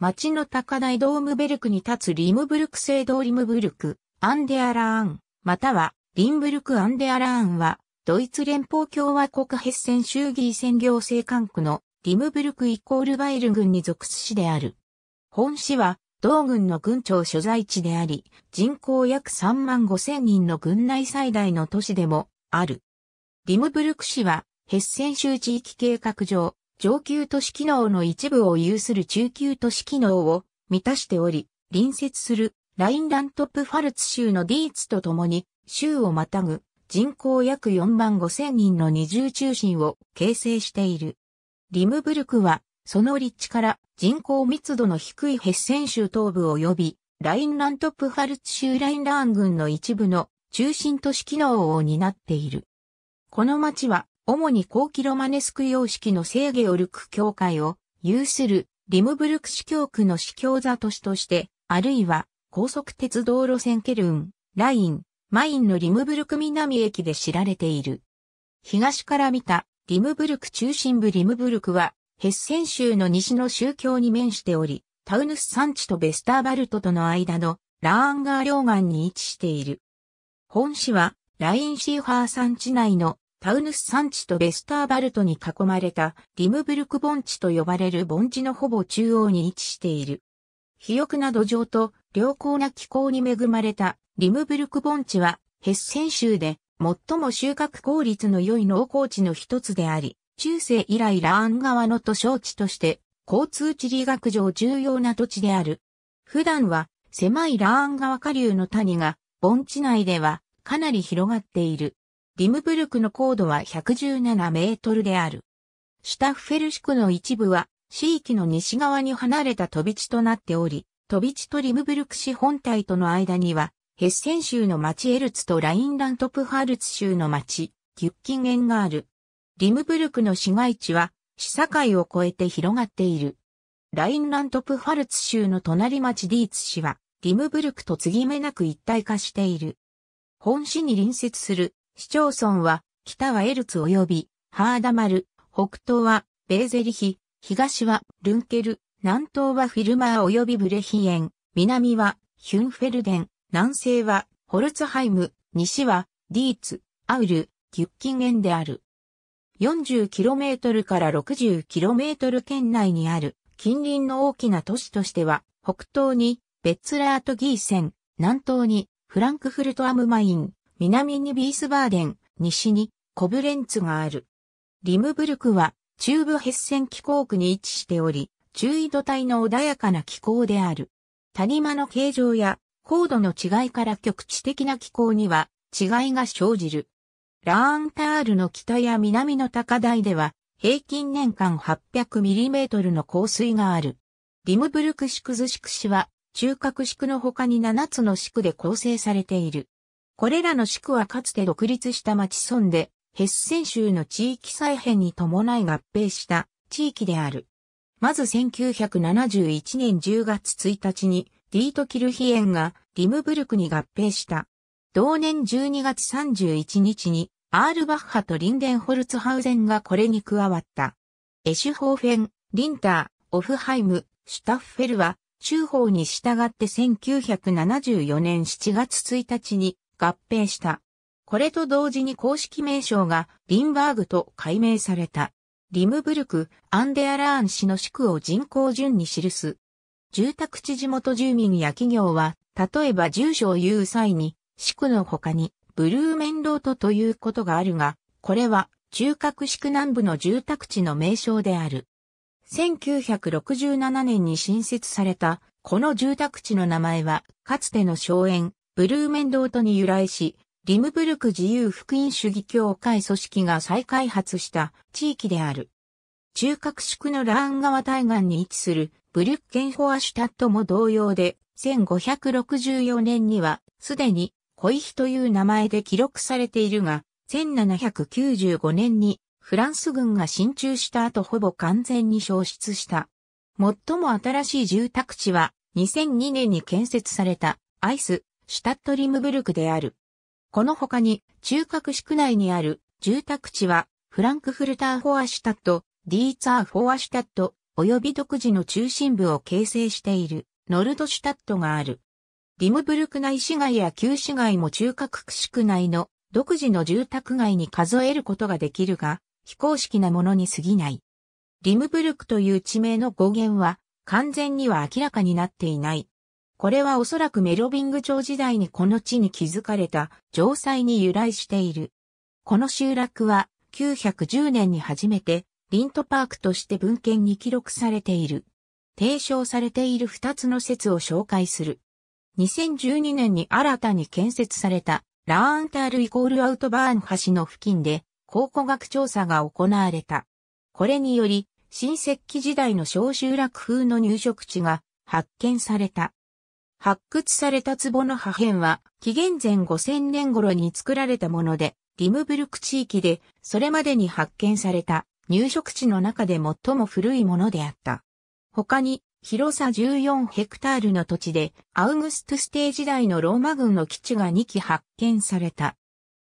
町の高台ドームベルクに立つリムブルク聖堂リムブルク、アンデアラーン、またはリンブルクアンデアラーンは、ドイツ連邦共和国ヘッセン州議選行政管区のリムブルクイコールバイル郡に属す市である。本市は、同郡の郡庁所在地であり、人口約3万5千人の郡内最大の都市でもある。リムブルク市は、ヘッセン州地域計画上、上級都市機能の一部を有する中級都市機能を満たしており、隣接するラインラントップファルツ州のディーツと共に州をまたぐ人口約4万5千人の二重中心を形成している。リムブルクはその立地から人口密度の低いヘッセン州東部及びラインラントップファルツ州ラインラーン軍の一部の中心都市機能を担っている。この町は主に高キロマネスク様式の聖ゲオルク教会を有するリムブルク司教区の司教座都市として、あるいは高速鉄道路線ケルン、ライン、マインのリムブルク南駅で知られている。東から見たリムブルク中心部リムブルクはヘッセン州の西の宗教に面しており、タウヌス山地とベスターバルトとの間のラーンガー両岸に位置している。本市はラインシーファー山地内のタウヌス山地とベスターバルトに囲まれたリムブルク盆地と呼ばれる盆地のほぼ中央に位置している。肥沃な土壌と良好な気候に恵まれたリムブルク盆地はヘッセン州で最も収穫効率の良い農耕地の一つであり、中世以来ラーン川の都省地として交通地理学上重要な土地である。普段は狭いラーン川下流の谷が盆地内ではかなり広がっている。リムブルクの高度は117メートルである。シュタッフェルシクの一部は、地域の西側に離れた飛び地となっており、飛び地とリムブルク市本体との間には、ヘッセン州の町エルツとラインラントプハルツ州の町、ギュッキンエンがある。リムブルクの市街地は、市境を越えて広がっている。ラインラントプファルツ州の隣町ディーツ市は、リムブルクと継ぎ目なく一体化している。本市に隣接する市町村は、北はエルツ及び、ハーダマル、北東は、ベーゼリヒ、東は、ルンケル、南東はフィルマー及びブレヒエン、南は、ヒュンフェルデン、南西は、ホルツハイム、西は、ディーツ、アウル、ギュッキンエンである。40km から 60km 圏内にある近隣の大きな都市としては、北東にベッツラートギーセン、南東にフランクフルトアムマイン、南にビースバーデン、西にコブレンツがある。リムブルクは中部ヘッセン気候区に位置しており、中緯度帯の穏やかな気候である。谷間の形状や高度の違いから局地的な気候には違いが生じる。ラーンタールの北や南の高台では平均年間8 0 0トルの降水がある。リムブルク市クズ市区市は中核市区の他に7つの市区で構成されている。これらの地区はかつて独立した町村で、ヘッセン州の地域再編に伴い合併した地域である。まず1971年10月1日にディート・キルヒエンがリムブルクに合併した。同年12月31日にアールバッハとリンデンホルツハウゼンがこれに加わった。エシュホーフェン、リンター、オフハイム、シュタッフェルは州法に従って1974年7月1日に合併した。これと同時に公式名称がリンバーグと改名された。リムブルク、アンデアラーン市の市区を人口順に記す。住宅地地元住民や企業は、例えば住所を言う際に、市区の他に、ブルーメンロートということがあるが、これは、中核市区南部の住宅地の名称である。1967年に新設された、この住宅地の名前は、かつての荘園、ブルーメンドートに由来し、リムブルク自由福音主義協会組織が再開発した地域である。中核宿のラーン川対岸に位置するブリュッケンホアシュタットも同様で、1564年にはすでに小石という名前で記録されているが、1795年にフランス軍が進駐した後ほぼ完全に消失した。最も新しい住宅地は2002年に建設されたアイスシュタットリムブルクである。この他に、中核市区内にある住宅地は、フランクフルター・フォアシュタット、ディーツァー・フォアシュタット、及び独自の中心部を形成している、ノルドシュタットがある。リムブルク内市街や旧市街も中核市区内の独自の住宅街に数えることができるが、非公式なものに過ぎない。リムブルクという地名の語源は完全には明らかになっていない。これはおそらくメロビング朝時代にこの地に築かれた城塞に由来している。この集落は910年に初めてリントパークとして文献に記録されている。提唱されている2つの説を紹介する。2012年に新たに建設されたラーンタールイコールアウトバーン橋の付近で考古学調査が行われた。これにより新石器時代の小集落風の入植地が発見された。発掘された壺の破片は、紀元前5000年頃に作られたもので、リムブルク地域で、それまでに発見された、入植地の中で最も古いものであった。他に、広さ14ヘクタールの土地で、アウグストステージ代のローマ軍の基地が2基発見された。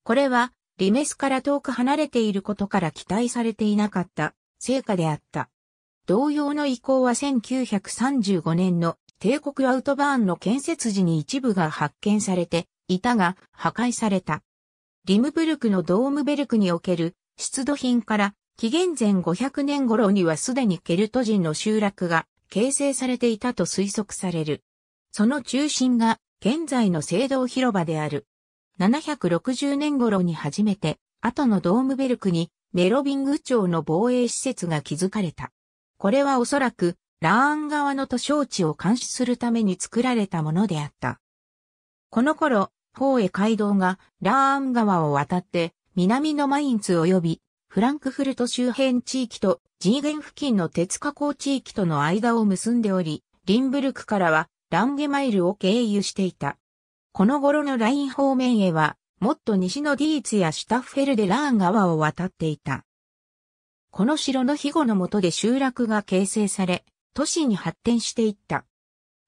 これは、リメスから遠く離れていることから期待されていなかった、成果であった。同様の遺構は1935年の帝国アウトバーンの建設時に一部が発見されて、いたが破壊された。リムブルクのドームベルクにおける出土品から紀元前500年頃にはすでにケルト人の集落が形成されていたと推測される。その中心が現在の聖堂広場である。760年頃に初めて、後のドームベルクにメロビング町の防衛施設が築かれた。これはおそらくラーン側の図書地を監視するために作られたものであった。この頃、宝へ街道がラーン川を渡って南のマインツ及びフランクフルト周辺地域と G 元付近の鉄加工地域との間を結んでおり、リンブルクからはランゲマイルを経由していた。この頃のライン方面へは、もっと西のディーツやシュタッフェルでラーン川を渡っていた。この城の庇護のもとで集落が形成され、都市に発展していった。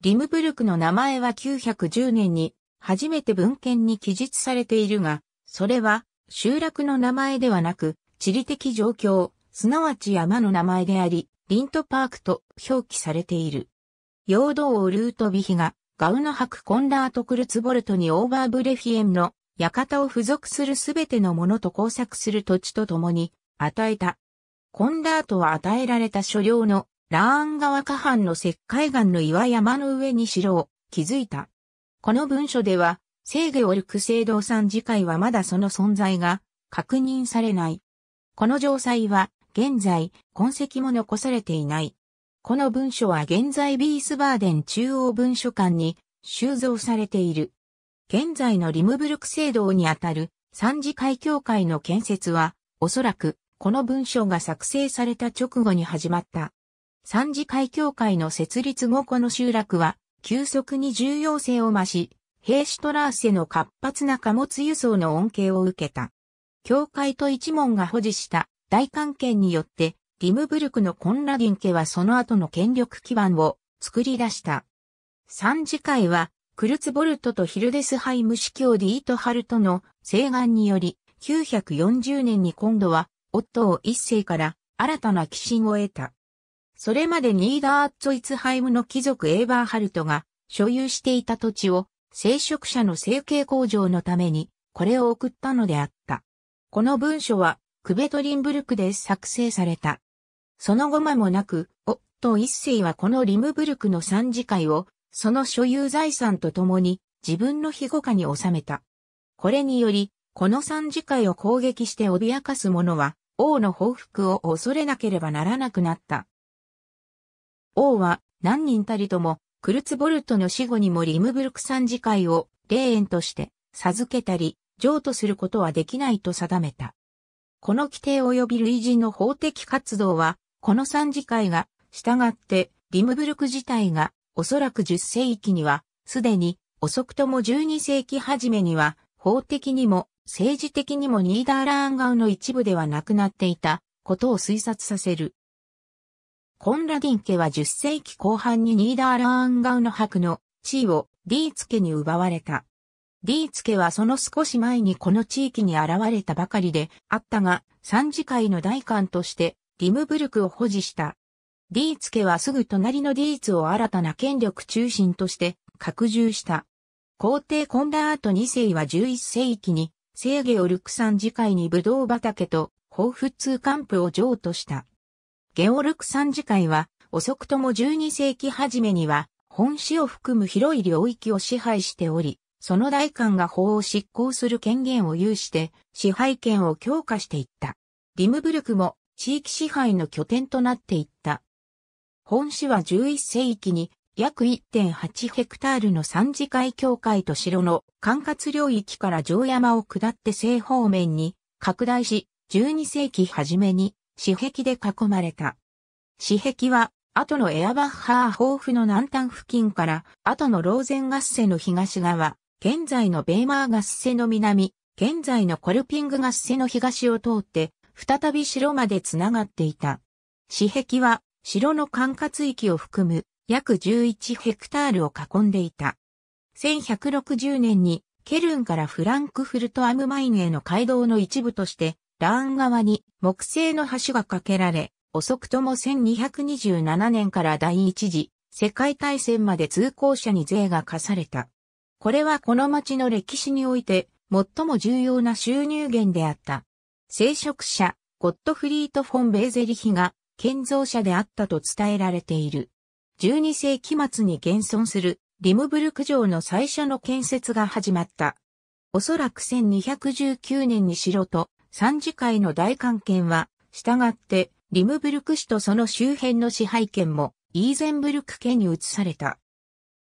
リムブルクの名前は910年に初めて文献に記述されているが、それは集落の名前ではなく地理的状況、すなわち山の名前であり、リントパークと表記されている。陽道をルートビヒがガウノハクコンラートクルツボルトにオーバーブレフィエムの館を付属するすべてのものと工作する土地とともに与えた。コンラートは与えられた所領のラーン川下半の石灰岩の岩山の上に城を築いた。この文書では、ーゲオルク聖堂山次会はまだその存在が確認されない。この城塞は現在痕跡も残されていない。この文書は現在ビースバーデン中央文書館に収蔵されている。現在のリムブルク聖堂にあたる三次会協会の建設はおそらくこの文書が作成された直後に始まった。三次会協会の設立後この集落は、急速に重要性を増し、ヘーシュトラーセの活発な貨物輸送の恩恵を受けた。教会と一門が保持した大関係によって、リムブルクのコンラディン家はその後の権力基盤を作り出した。三次会は、クルツボルトとヒルデスハイム司教ディートハルトの請願により、940年に今度は、夫を一世から新たな寄進を得た。それまでニーダーアッツォイツハイムの貴族エーバーハルトが所有していた土地を聖職者の成形工場のためにこれを送ったのであった。この文書はクベトリンブルクで作成された。その後間もなく、夫一世はこのリムブルクの三次会をその所有財産と共に自分の庇護下に収めた。これにより、この三次会を攻撃して脅かす者は王の報復を恐れなければならなくなった。王は何人たりとも、クルツボルトの死後にもリムブルク参事会を霊園として授けたり、譲渡することはできないと定めた。この規定及び類人の法的活動は、この参事会が、従って、リムブルク自体が、おそらく10世紀には、すでに、遅くとも12世紀初めには、法的にも、政治的にもニーダーラーンガウの一部ではなくなっていた、ことを推察させる。コンラディン家は10世紀後半にニーダーラーンガウの伯の地位をディーツ家に奪われた。ディーツ家はその少し前にこの地域に現れたばかりであったが、三次会の代官としてリムブルクを保持した。ディーツ家はすぐ隣のディーツを新たな権力中心として拡充した。皇帝コンラート2世は11世紀に、制御をルク三次会にブドウ畑と、豊富通ンプを譲渡した。ゲオルク三次会は、遅くとも12世紀初めには、本市を含む広い領域を支配しており、その代官が法を執行する権限を有して、支配権を強化していった。ディムブルクも地域支配の拠点となっていった。本市は11世紀に約1.8ヘクタールの三次会境界と城の管轄領域から城山を下って西方面に拡大し、12世紀初めに死壁で囲まれた。死壁は、後のエアバッハー豊富の南端付近から、後のローゼン合セの東側、現在のベーマー合セの南、現在のコルピング合セの東を通って、再び城まで繋がっていた。死壁は、城の管轄域を含む約11ヘクタールを囲んでいた。1160年にケルンからフランクフルトアムマインへの街道の一部としてラーン側に木製の橋が架けられ、遅くとも1227年から第一次世界大戦まで通行者に税が課された。これはこの町の歴史において最も重要な収入源であった。聖職者、ゴットフリート・フォン・ベーゼリヒが建造者であったと伝えられている。12世紀末に現存するリムブルク城の最初の建設が始まった。おそらく1219年に城と三次会の大関権は、従って、リムブルク市とその周辺の支配権も、イーゼンブルク家に移された。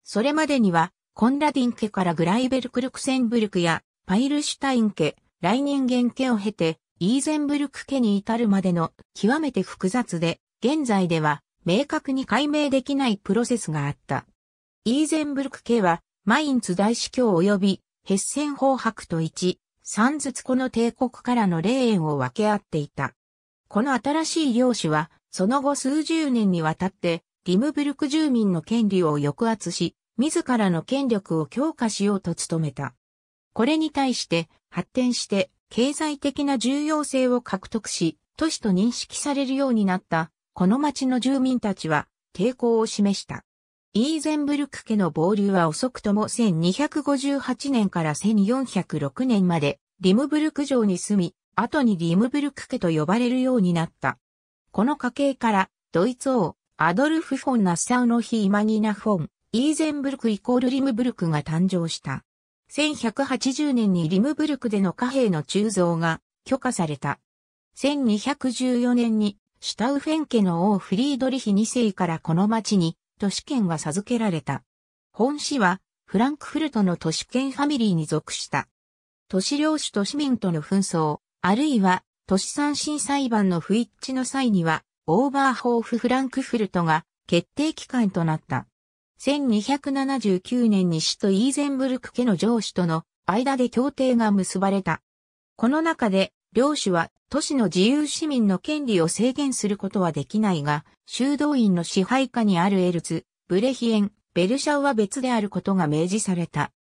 それまでには、コンラディン家からグライベルクルクセンブルクや、パイルシュタイン家、ライニンゲン家を経て、イーゼンブルク家に至るまでの極めて複雑で、現在では明確に解明できないプロセスがあった。イーゼンブルク家は、マインツ大司教及びヘッセン法白と一、三ずつこの帝国からの霊園を分け合っていた。この新しい領主は、その後数十年にわたって、リムブルク住民の権利を抑圧し、自らの権力を強化しようと努めた。これに対して、発展して、経済的な重要性を獲得し、都市と認識されるようになった、この町の住民たちは、抵抗を示した。イーゼンブルク家の暴流は遅くとも1258年から1406年までリムブルク城に住み、後にリムブルク家と呼ばれるようになった。この家系からドイツ王アドルフ・フォン・ナッサウのヒーマギナ・フォン、イーゼンブルクイコールリムブルクが誕生した。1180年にリムブルクでの貨幣の鋳造が許可された。1214年にシュタウフェン家の王フリードリヒ2世からこの町に都市圏は授けられた。本市は、フランクフルトの都市圏ファミリーに属した。都市領主と市民との紛争、あるいは、都市三審裁判の不一致の際には、オーバーホーフ・フランクフルトが決定機関となった。1279年に市とイーゼンブルク家の上司との間で協定が結ばれた。この中で領主は都市の自由市民の権利を制限することはできないが、修道院の支配下にあるエルツ、ブレヒエン、ベルシャウは別であることが明示された。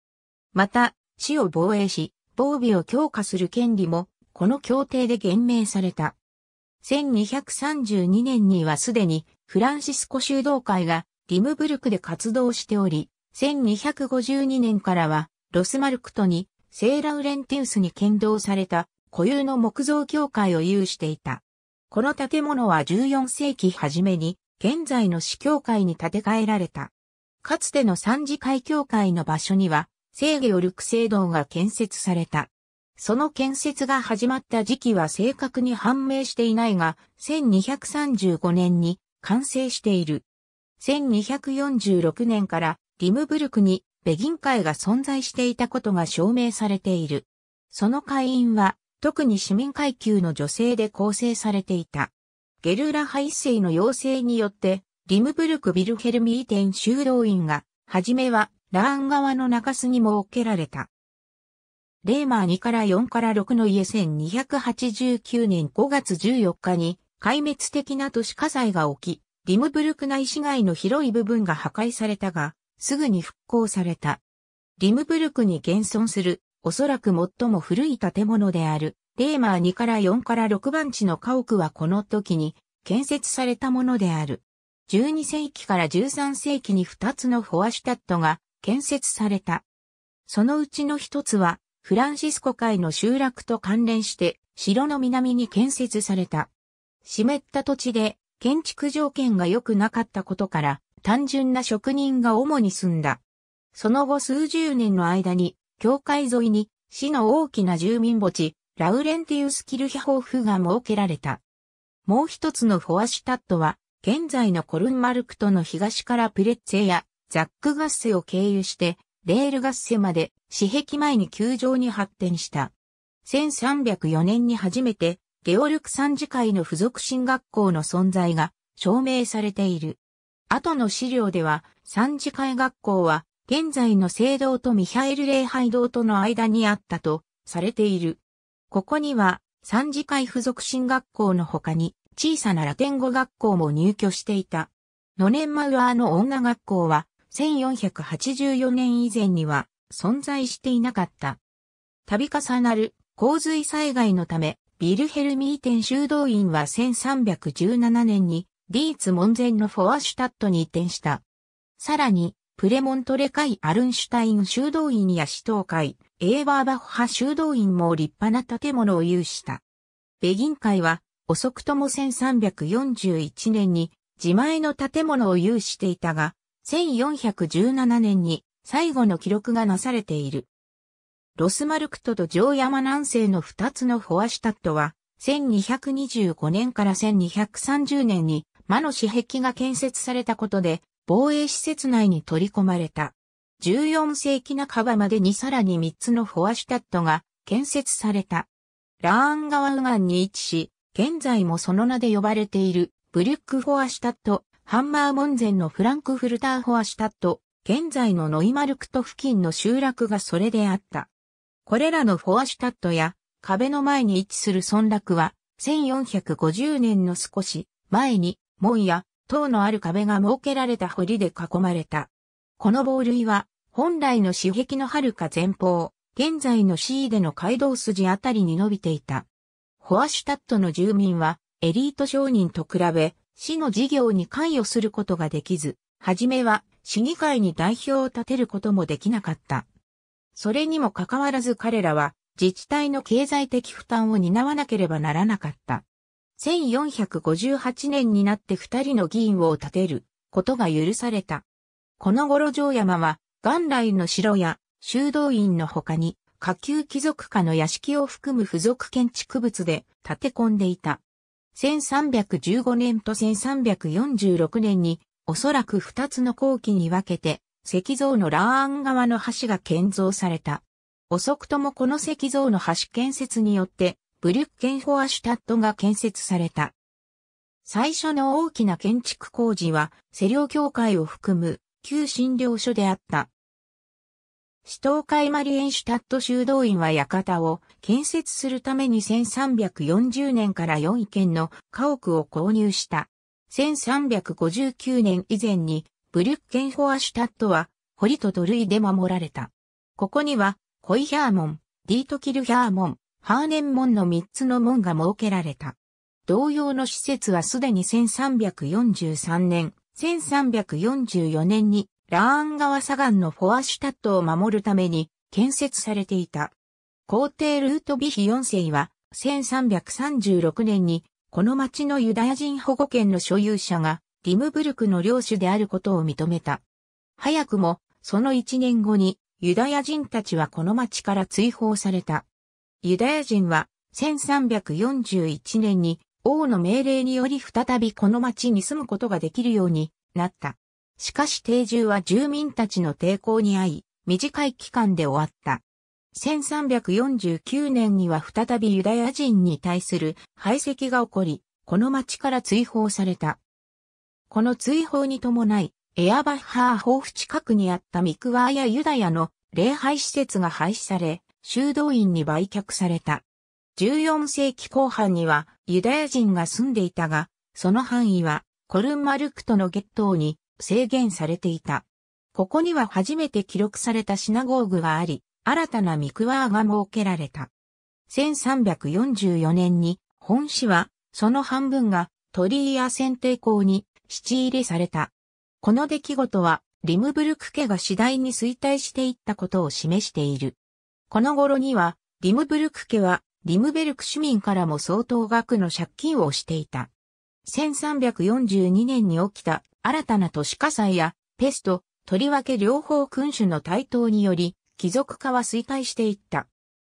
また、市を防衛し、防備を強化する権利も、この協定で厳明された。1232年にはすでに、フランシスコ修道会が、リムブルクで活動しており、1252年からは、ロスマルクトに、セーラウレンティウスに剣道された固有の木造教会を有していた。この建物は14世紀初めに現在の市教会に建て替えられた。かつての三次会教会の場所には、聖ゲオルク聖堂が建設された。その建設が始まった時期は正確に判明していないが、1235年に完成している。1246年からリムブルクにベギン会が存在していたことが証明されている。その会員は特に市民階級の女性で構成されていた。ゲルラハ一の要請によって、リムブルク・ビルヘルミーテン修道院が、はじめは、ラーン川の中洲に設けられた。レーマー2から4から6の家1289年5月14日に、壊滅的な都市火災が起き、リムブルク内市街の広い部分が破壊されたが、すぐに復興された。リムブルクに現存するおそらく最も古い建物である、レーマー2から4から6番地の家屋はこの時に建設されたものである。12世紀から13世紀に2つのフォアシュタットが建設された。そのうちの一つは、フランシスコ海の集落と関連して、城の南に建設された。湿った土地で、建築条件が良くなかったことから、単純な職人が主に住んだ。その後数十年の間に、境界沿いに市の大きな住民墓地、ラウレンティウス・キルヒホーフが設けられた。もう一つのフォアシュタットは、現在のコルンマルクとの東からプレッツェやザックガッセを経由して、レールガッセまで、市壁前に球場に発展した。1304年に初めて、ゲオルク三次会の付属進学校の存在が証明されている。後の資料では、三次会学校は現在の聖堂とミハエル礼拝堂との間にあったとされている。ここには、三次会附属進学校の他に、小さなラテン語学校も入居していた。ノネンマウアーの女学校は、1484年以前には存在していなかった。度重なる洪水災害のため、ビルヘルミーテン修道院は1317年に、ディーツ門前のフォアシュタットに移転した。さらに、プレモントレ会アルンシュタイン修道院や死闘会、エーバーバッハ修道院も立派な建物を有した。ベギン会は、遅くとも1341年に自前の建物を有していたが、1417年に最後の記録がなされている。ロスマルクトと城山南西の二つのフォアシュタットは、1225年から1230年に魔の死壁が建設されたことで、防衛施設内に取り込まれた。14世紀半ばまでにさらに3つのフォアシュタットが建設された。ラーン川右岸に位置し、現在もその名で呼ばれているブリュックフォアシュタット、ハンマー門前のフランクフルターフォアシュタット、現在のノイマルクト付近の集落がそれであった。これらのフォアシュタットや壁の前に位置する村落は、1450年の少し前に門や塔のある壁が設けられた堀で囲まれた。この防類は、本来の四壁の遥か前方、現在のシーデの街道筋あたりに伸びていた。ホアシュタットの住民は、エリート商人と比べ、市の事業に関与することができず、はじめは市議会に代表を立てることもできなかった。それにもかかわらず彼らは自治体の経済的負担を担わなければならなかった。1458年になって二人の議員を立てることが許された。この頃城山は元来の城や修道院の他に下級貴族家の屋敷を含む付属建築物で建て込んでいた。1315年と1346年におそらく二つの後期に分けて石像のラーン側の橋が建造された。遅くともこの石像の橋建設によってブリュッケンホアシュタットが建設された。最初の大きな建築工事は、施領協会を含む旧診療所であった。市東会マリエンシュタット修道院は館を建設するために1340年から4軒の家屋を購入した。1359年以前にブリュッケンホアシュタットは堀と土塁で守られた。ここにはコイヒャーモン、ディートキルヒャーモン、ハーネン門の3つの門が設けられた。同様の施設はすでに1343年、1344年にラーン川左岸のフォアシュタットを守るために建設されていた。皇帝ルートビヒ4世は1336年にこの町のユダヤ人保護権の所有者がリムブルクの領主であることを認めた。早くもその1年後にユダヤ人たちはこの町から追放された。ユダヤ人は1341年に王の命令により再びこの町に住むことができるようになった。しかし定住は住民たちの抵抗に遭い、短い期間で終わった。1349年には再びユダヤ人に対する排斥が起こり、この町から追放された。この追放に伴い、エアバッハーホーフ近くにあったミクワーやユダヤの礼拝施設が廃止され、修道院に売却された。14世紀後半にはユダヤ人が住んでいたが、その範囲はコルンマルクトの月頭に制限されていた。ここには初めて記録されたシナゴーグがあり、新たなミクワーが設けられた。1344年に本市はその半分が鳥居や選定校に七入れされた。この出来事はリムブルク家が次第に衰退していったことを示している。この頃には、リムブルク家は、リムベルク市民からも相当額の借金をしていた。1342年に起きた新たな都市火災や、ペスト、とりわけ両方君主の台頭により、貴族化は衰退していった。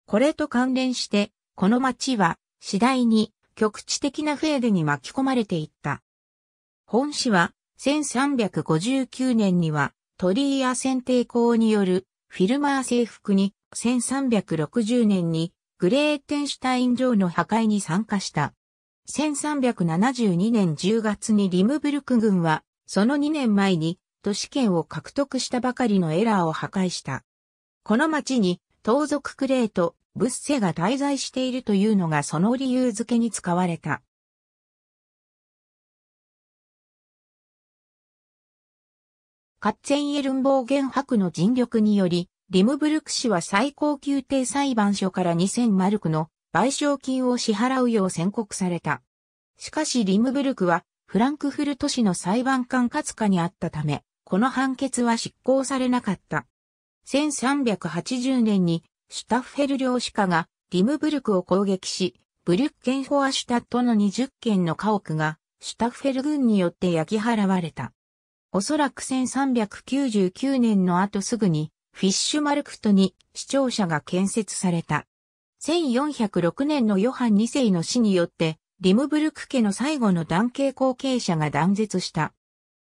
これと関連して、この町は、次第に、局地的なフェーデに巻き込まれていった。本市は、1359年には、鳥居や選定校による、フィルマー征服に1360年にグレーテンシュタイン城の破壊に参加した。1372年10月にリムブルク軍は、その2年前に都市圏を獲得したばかりのエラーを破壊した。この町に、盗賊クレート、ブッセが滞在しているというのがその理由付けに使われた。カッツェンエルンボーゲン博の尽力により、リムブルク氏は最高級定裁判所から2000マルクの賠償金を支払うよう宣告された。しかしリムブルクはフランクフルト市の裁判官つ下にあったため、この判決は執行されなかった。1380年にシュタッフェル領主家がリムブルクを攻撃し、ブリュッケンフォアシュタットの20軒の家屋がシュタッフェル軍によって焼き払われた。おそらく1399年の後すぐにフィッシュマルクトに市庁舎が建設された。1406年のヨハン2世の死によって、リムブルク家の最後の男系後継者が断絶した。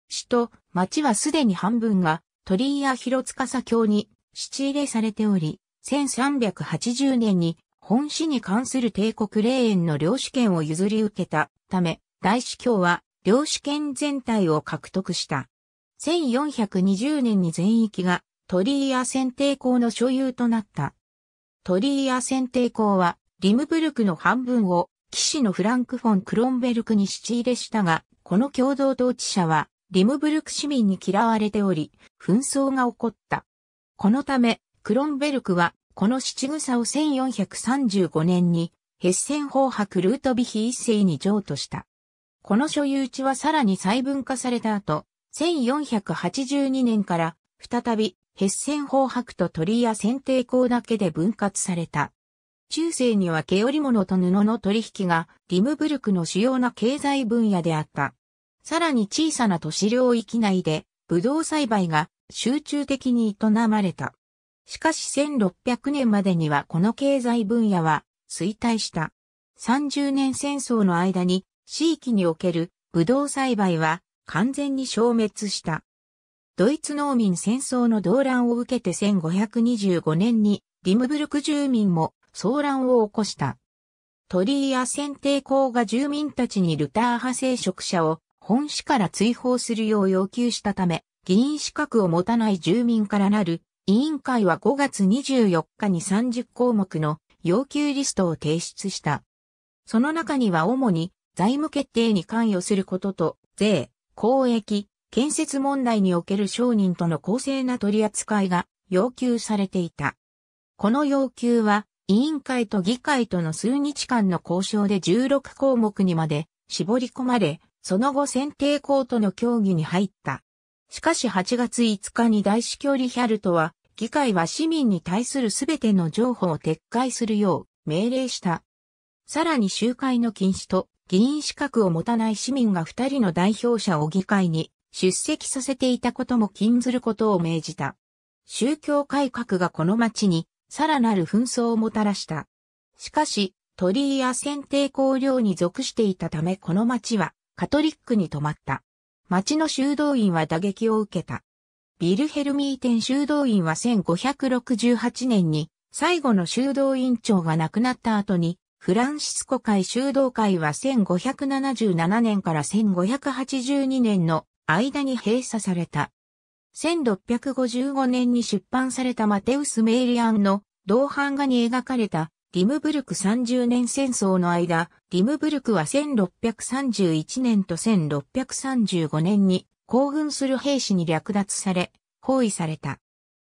市と町はすでに半分が鳥居や広司教に七入れされており、1380年に本市に関する帝国霊園の領主権を譲り受けたため、大司教は領主権全体を獲得した。1420年に全域が鳥居屋選定校の所有となった。鳥居屋選定校は、リムブルクの半分を、騎士のフランク・フォン・クロンベルクに仕入れしたが、この共同統治者は、リムブルク市民に嫌われており、紛争が起こった。このため、クロンベルクは、この七草を1435年に、ヘッセン法白ルートビヒ一世に譲渡した。この所有地はさらに細分化された後、1482年から再びヘッセン法白と鳥や剪定工だけで分割された。中世には毛織物と布の取引がリムブルクの主要な経済分野であった。さらに小さな都市領域内で、ブドウ栽培が集中的に営まれた。しかし1600年までにはこの経済分野は衰退した。30年戦争の間に地域におけるブドウ栽培は完全に消滅した。ドイツ農民戦争の動乱を受けて1525年にリムブルク住民も騒乱を起こした。鳥居や選定校が住民たちにルター派聖職者を本市から追放するよう要求したため、議員資格を持たない住民からなる委員会は5月24日に30項目の要求リストを提出した。その中には主に財務決定に関与することと税、公益、建設問題における商人との公正な取り扱いが要求されていた。この要求は、委員会と議会との数日間の交渉で16項目にまで絞り込まれ、その後選定校との協議に入った。しかし8月5日に大司教リヒャルトは、議会は市民に対するすべての譲歩を撤回するよう命令した。さらに集会の禁止と議員資格を持たない市民が2人の代表者を議会に出席させていたことも禁ずることを命じた。宗教改革がこの町にさらなる紛争をもたらした。しかし、鳥居や選定公領に属していたためこの町はカトリックに止まった。町の修道院は打撃を受けた。ビルヘルミーテン修道院は1568年に最後の修道院長が亡くなった後にフランシスコ会修道会は1577年から1582年の間に閉鎖された。1655年に出版されたマテウス・メイリアンの同版画に描かれたディムブルク30年戦争の間、ディムブルクは1631年と1635年に行軍する兵士に略奪され、包囲された。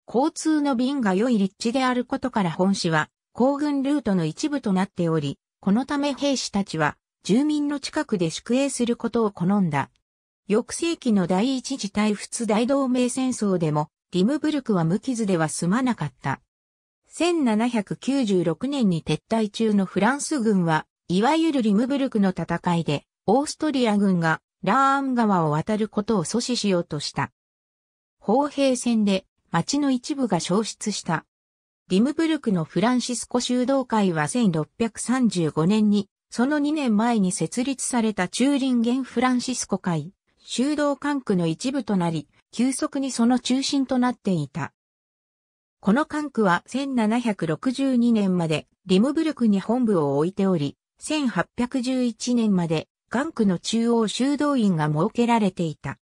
交通の便が良い立地であることから本市は、行軍ルートの一部となっており、このため兵士たちは、住民の近くで宿営することを好んだ。翌世紀の第一次大仏大同盟戦争でも、ディムブルクは無傷では済まなかった。1796年に撤退中のフランス軍は、いわゆるリムブルクの戦いで、オーストリア軍がラーン川を渡ることを阻止しようとした。砲兵戦で町の一部が消失した。リムブルクのフランシスコ修道会は1635年に、その2年前に設立されたチューリンゲン・フランシスコ会、修道管区の一部となり、急速にその中心となっていた。この管区は1762年までリムブルクに本部を置いており、1811年まで管区の中央修道院が設けられていた。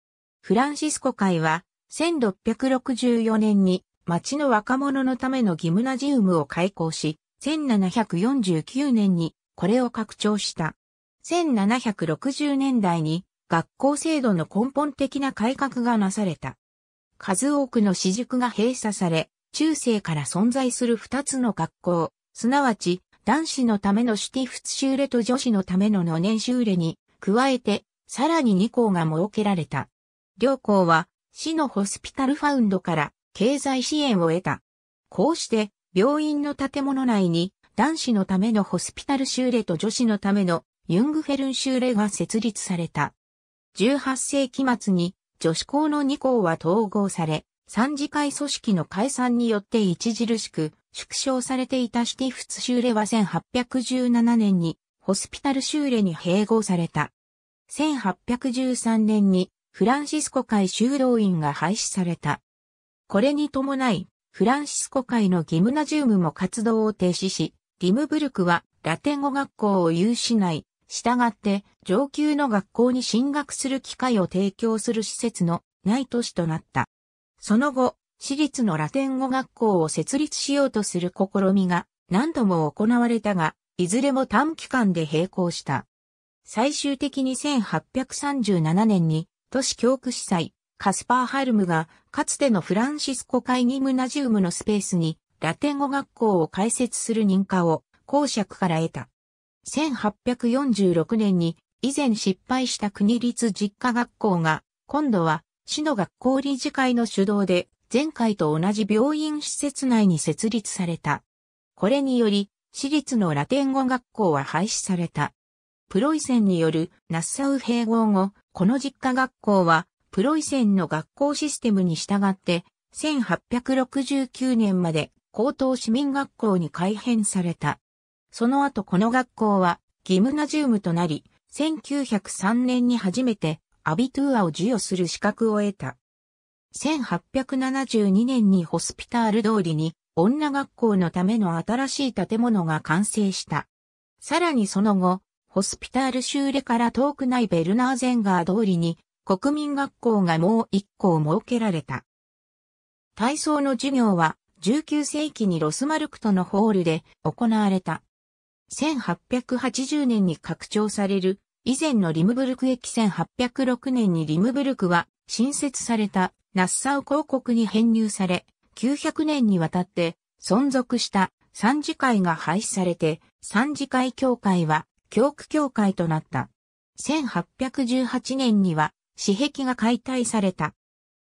フランシスコ会は1664年に町の若者のためのギムナジウムを開校し、1749年にこれを拡張した。1760年代に学校制度の根本的な改革がなされた。数多くの私塾が閉鎖され、中世から存在する二つの学校、すなわち男子のためのシュティフツ修例と女子のためのの年修例に加えて、さらに2校が設けられた。両校は、市のホスピタルファウンドから経済支援を得た。こうして、病院の建物内に男子のためのホスピタル修例と女子のためのユングフェルン修例が設立された。18世紀末に女子校の2校は統合され、三次会組織の解散によって著しく縮小されていたシティフツ修例は1817年にホスピタル修例に併合された。1813年にフランシスコ会修道院が廃止された。これに伴い、フランシスコ会のギムナジウムも活動を停止し、リムブルクはラテン語学校を有しないしたがって、上級の学校に進学する機会を提供する施設のない都市となった。その後、私立のラテン語学校を設立しようとする試みが何度も行われたが、いずれも短期間で並行した。最終的に1837年に都市教区司祭カスパーハルムがかつてのフランシスコ会議ムナジウムのスペースにラテン語学校を開設する認可を公爵から得た。1846年に以前失敗した国立実家学校が、今度は市の学校理事会の主導で、前回と同じ病院施設内に設立された。これにより、私立のラテン語学校は廃止された。プロイセンによるナッサウ併合後、この実家学校は、プロイセンの学校システムに従って、1869年まで高等市民学校に改編された。その後この学校はギムナジウムとなり、1903年に初めてアビトゥーアを授与する資格を得た。1872年にホスピタール通りに女学校のための新しい建物が完成した。さらにその後、ホスピタール修理から遠くないベルナーゼンガー通りに国民学校がもう一校設けられた。体操の授業は19世紀にロスマルクトのホールで行われた。1880年に拡張される、以前のリムブルク駅1806年にリムブルクは新設されたナッサウ公国に編入され、900年にわたって存続した三次会が廃止されて、三次会協会は教区協会となった。1818年には、私壁が解体された。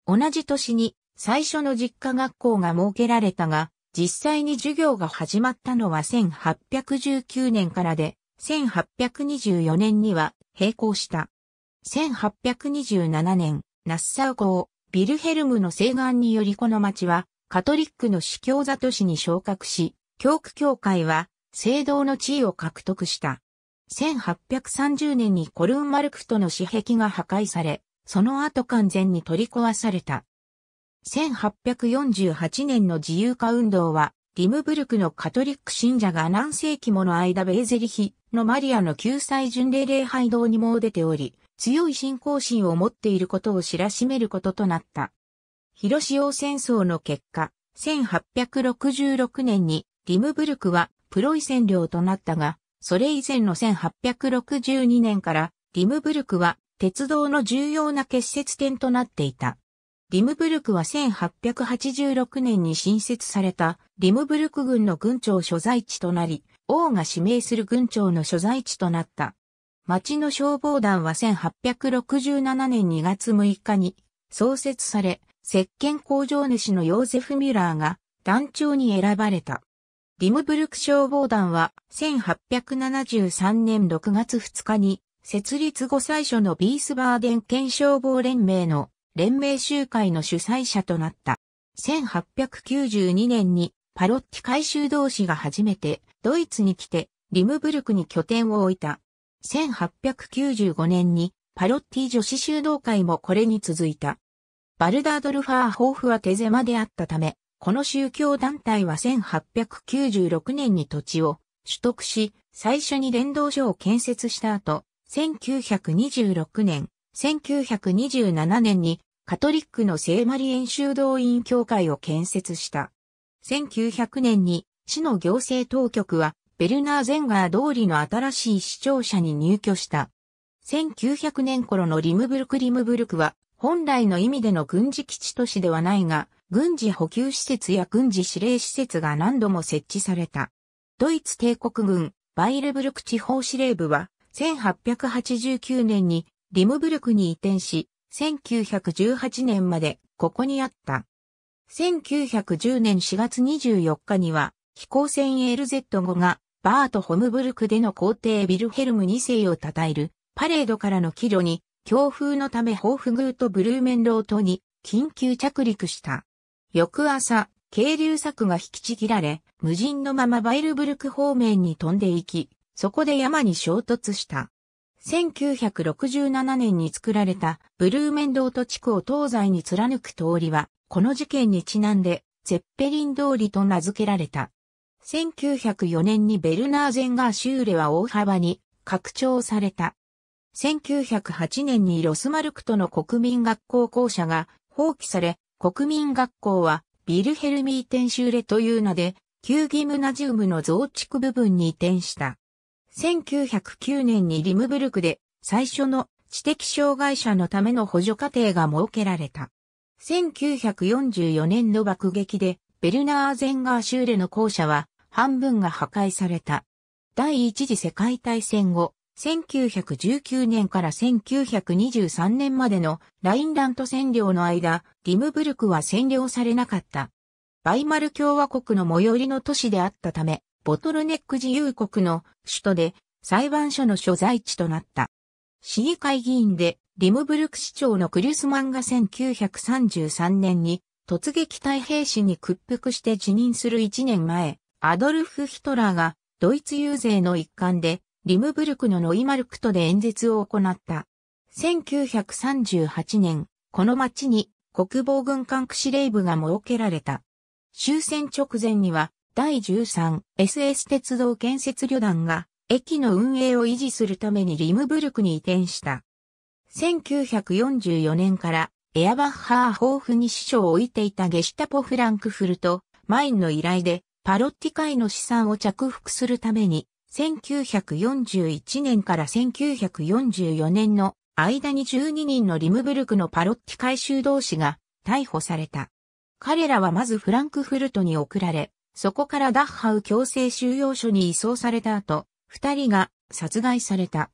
同じ年に、最初の実家学校が設けられたが、実際に授業が始まったのは1819年からで、1824年には並行した。1827年、ナッサウ校、ビルヘルムの西岸によりこの町は、カトリックの司教座都市に昇格し、教区協会は、聖堂の地位を獲得した。1830年にコルンマルクとの私壁が破壊され、その後完全に取り壊された。1848年の自由化運動は、リムブルクのカトリック信者が何世紀もの間ベーゼリヒのマリアの救済巡礼礼拝堂にも出ており、強い信仰心を持っていることを知らしめることとなった。広潮戦争の結果、1866年にリムブルクはプロイセン領となったが、それ以前の1862年からリムブルクは鉄道の重要な結節点となっていた。リムブルクは1886年に新設されたリムブルク軍の軍長所在地となり、王が指名する軍長の所在地となった。町の消防団は1867年2月6日に創設され、石鹸工場主のヨーゼフ・ミュラーが団長に選ばれた。リムブルク消防団は1873年6月2日に設立後最初のビースバーデン県消防連盟の連盟集会の主催者となった。1892年にパロッティ改修同士が初めてドイツに来てリムブルクに拠点を置いた。1895年にパロッティ女子修道会もこれに続いた。バルダードルファー抱負は手狭であったため、この宗教団体は1896年に土地を取得し、最初に連動所を建設した後、1926年、1927年にカトリックの聖マリエン修道院協会を建設した。1900年に市の行政当局はベルナーゼンガー通りの新しい市庁舎に入居した。1900年頃のリムブルクリムブルクは本来の意味での軍事基地都市ではないが、軍事補給施設や軍事指令施設が何度も設置された。ドイツ帝国軍バイルブルク地方司令部は1889年にリムブルクに移転し、1918年までここにあった。1910年4月24日には、飛行船 LZ5 がバート・ホムブルクでの皇帝ビルヘルム2世を称えるパレードからの帰路に、強風のためホーフグーとブルーメンロー島に緊急着陸した。翌朝、渓流柵が引きちぎられ、無人のままバイルブルク方面に飛んでいき、そこで山に衝突した。1967年に作られたブルーメンドート地区を東西に貫く通りは、この事件にちなんで、ゼッペリン通りと名付けられた。1904年にベルナーゼンガーシューレは大幅に拡張された。1908年にロスマルクとの国民学校校舎が放棄され、国民学校はビルヘルミーテンシューレという名で、旧ギムナジウムの増築部分に移転した。1909年にリムブルクで最初の知的障害者のための補助課程が設けられた。1944年の爆撃でベルナーゼンガーシューレの校舎は半分が破壊された。第一次世界大戦後、1919年から1923年までのラインラント占領の間、リムブルクは占領されなかった。バイマル共和国の最寄りの都市であったため、ボトルネック自由国の首都で裁判所の所在地となった。市議会議員でリムブルク市長のクリュスマンが1933年に突撃太兵士に屈服して辞任する1年前、アドルフ・ヒトラーがドイツ遊説の一環でリムブルクのノイマルクトで演説を行った。1938年、この町に国防軍管区司令部が設けられた。終戦直前には第 13SS 鉄道建設旅団が駅の運営を維持するためにリムブルクに移転した。1944年からエアバッハーホーに師匠を置いていたゲシュタポフランクフルト、マインの依頼でパロッティ会の資産を着服するために1941年から1944年の間に12人のリムブルクのパロッティ会修道士が逮捕された。彼らはまずフランクフルトに送られ、そこからダッハウ強制収容所に移送された後、二人が殺害された。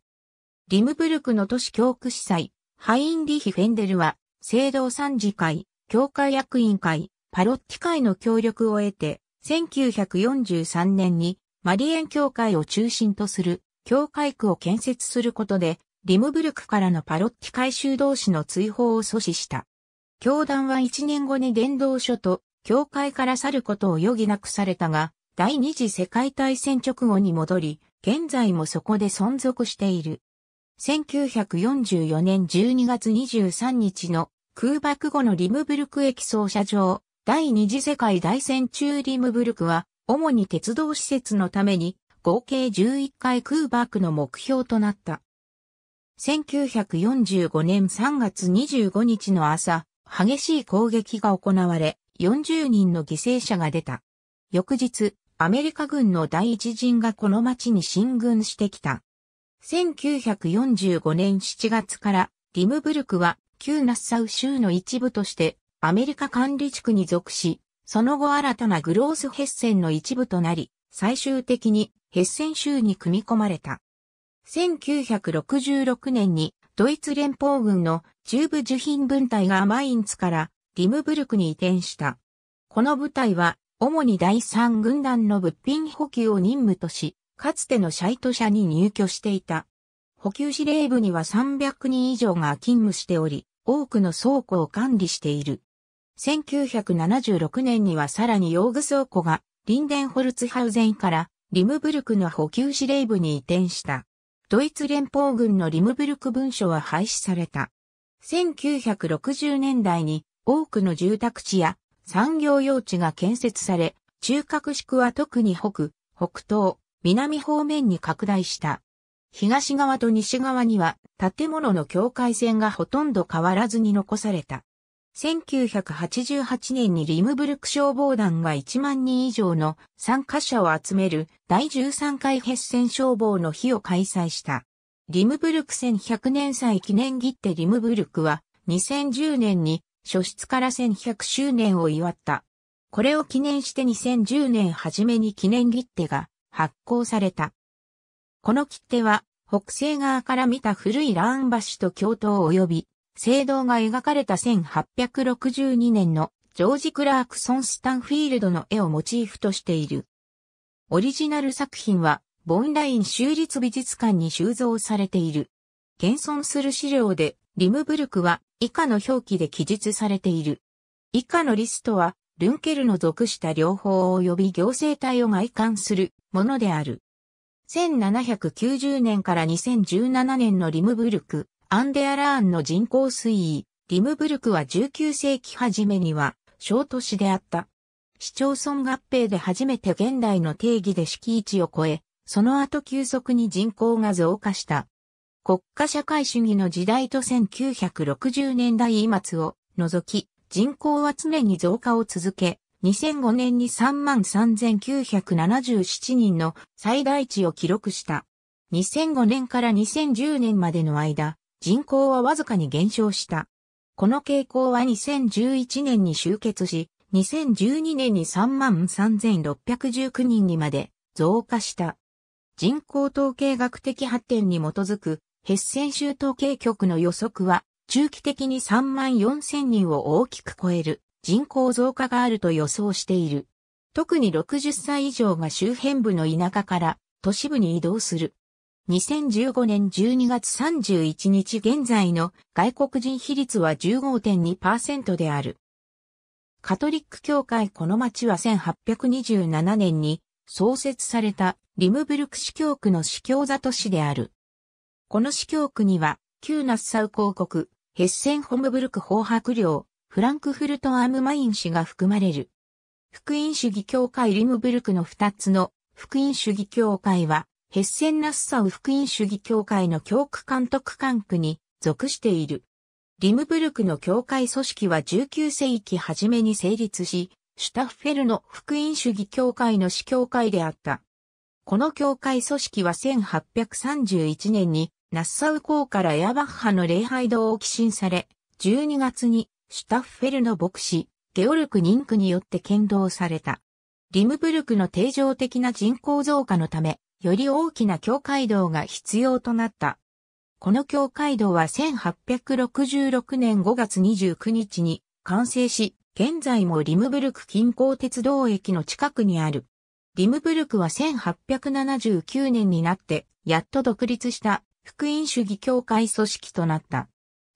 リムブルクの都市教区司祭、ハインリヒ・フェンデルは、聖堂参事会、教会役員会、パロッティ会の協力を得て、1943年にマリエン教会を中心とする教会区を建設することで、リムブルクからのパロッティ会修道士の追放を阻止した。教団は1年後に伝道書と教会から去ることを余儀なくされたが、第二次世界大戦直後に戻り、現在もそこで存続している。1944年12月23日の空爆後のリムブルク駅操車場、第二次世界大戦中リムブルクは、主に鉄道施設のために、合計11回空爆の目標となった。1945年3月25日の朝、激しい攻撃が行われ、40人の犠牲者が出た。翌日、アメリカ軍の第一陣がこの町に進軍してきた。1945年7月からリムブルクは旧ナッサウ州の一部としてアメリカ管理地区に属し、その後新たなグロースヘッセンの一部となり、最終的にヘッセン州に組み込まれた。1966年にドイツ連邦軍の中部受品分隊がマインツからリムブルクに移転した。この部隊は、主に第三軍団の物品補給を任務とし、かつてのシャイト社に入居していた。補給司令部には300人以上が勤務しており、多くの倉庫を管理している。1976年にはさらに用具倉庫がリンデンホルツハウゼンからリムブルクの補給司令部に移転した。ドイツ連邦軍のリムブルク文書は廃止された。1960年代に多くの住宅地や産業用地が建設され、中核宿は特に北、北東、南方面に拡大した。東側と西側には建物の境界線がほとんど変わらずに残された。1988年にリムブルク消防団が1万人以上の参加者を集める第13回ヘッセン消防の日を開催した。リムブルク1100年祭記念切手リムブルクは2010年に初出から1100周年を祝った。これを記念して2010年初めに記念切手が発行された。この切手は北西側から見た古いラーン橋と京都及び聖堂が描かれた1862年のジョージ・クラークソン・スタンフィールドの絵をモチーフとしている。オリジナル作品はボンライン州立美術館に収蔵されている。現存する資料でリムブルクは以下の表記で記述されている。以下のリストは、ルンケルの属した両方及び行政体を外観するものである。1790年から2017年のリムブルク、アンデアラーンの人口推移、リムブルクは19世紀初めには小都市であった。市町村合併で初めて現代の定義で敷地を超え、その後急速に人口が増加した。国家社会主義の時代と1960年代末を除き、人口は常に増加を続け、2005年に33,977人の最大値を記録した。2005年から2010年までの間、人口はわずかに減少した。この傾向は2011年に集結し、2012年に33,619人にまで増加した。人口統計学的発展に基づくヘッセン州統計局の予測は、中期的に3万4000人を大きく超える人口増加があると予想している。特に60歳以上が周辺部の田舎から都市部に移動する。2015年12月31日現在の外国人比率は15.2%である。カトリック教会この町は1827年に創設されたリムブルク市教区の市教座都市である。この司教区には、旧ナッサウ公国、ヘッセンホムブルク法白領、フランクフルトアームマイン氏が含まれる。福音主義教会リムブルクの2つの福音主義教会は、ヘッセンナッサウ福音主義教会の教区監督管区に属している。リムブルクの教会組織は19世紀初めに成立し、シュタッフェルの福音主義教会の司教会であった。この教会組織は1831年にナッサウ港からエアバッハの礼拝堂を寄進され、12月にシュタッフェルの牧師、ゲオルク・ニンクによって剣道された。リムブルクの定常的な人口増加のため、より大きな教会道が必要となった。この教会道は1866年5月29日に完成し、現在もリムブルク近郊鉄道駅の近くにある。リムブルクは1879年になって、やっと独立した福音主義協会組織となった。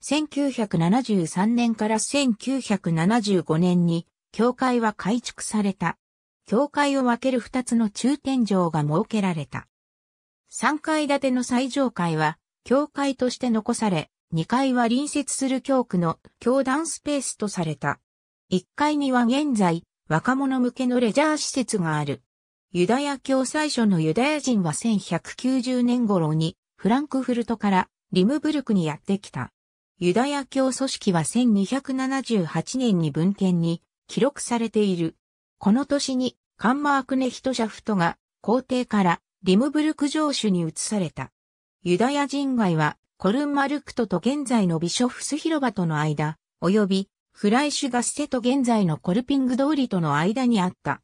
1973年から1975年に、教会は改築された。教会を分ける2つの中天井が設けられた。3階建ての最上階は、教会として残され、2階は隣接する教区の教団スペースとされた。1階には現在、若者向けのレジャー施設がある。ユダヤ教最初のユダヤ人は1190年頃にフランクフルトからリムブルクにやってきた。ユダヤ教組織は1278年に文献に記録されている。この年にカンマークネヒトシャフトが皇帝からリムブルク城主に移された。ユダヤ人街はコルンマルクトと現在のビショフス広場との間、及びフライシュガッセと現在のコルピング通りとの間にあった。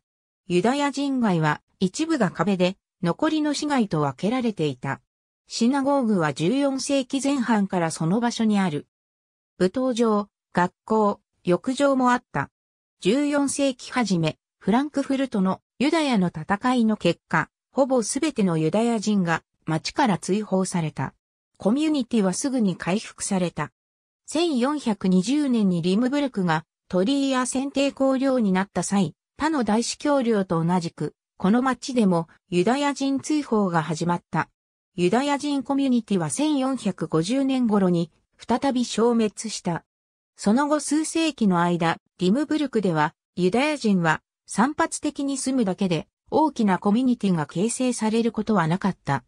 ユダヤ人街は一部が壁で残りの市街と分けられていた。シナゴーグは14世紀前半からその場所にある。舞踏場、学校、浴場もあった。14世紀初め、フランクフルトのユダヤの戦いの結果、ほぼすべてのユダヤ人が町から追放された。コミュニティはすぐに回復された。1420年にリムブルクが鳥居や選定公領になった際、他の大司教領と同じく、この町でもユダヤ人追放が始まった。ユダヤ人コミュニティは1450年頃に再び消滅した。その後数世紀の間、リムブルクではユダヤ人は散発的に住むだけで大きなコミュニティが形成されることはなかった。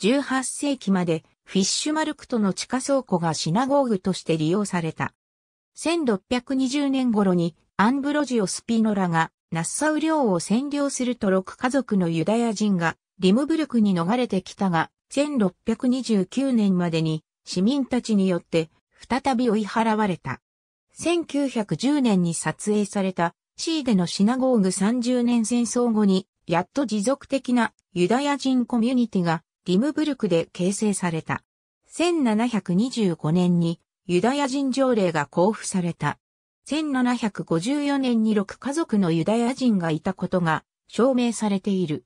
18世紀までフィッシュマルクとの地下倉庫がシナゴーグとして利用された。1620年頃にアンブロジオ・スピノラがナッサウ領を占領すると6家族のユダヤ人がリムブルクに逃れてきたが、1629年までに市民たちによって再び追い払われた。1910年に撮影されたシーデのシナゴーグ30年戦争後にやっと持続的なユダヤ人コミュニティがリムブルクで形成された。1725年にユダヤ人条例が交付された。1754年に6家族のユダヤ人がいたことが証明されている。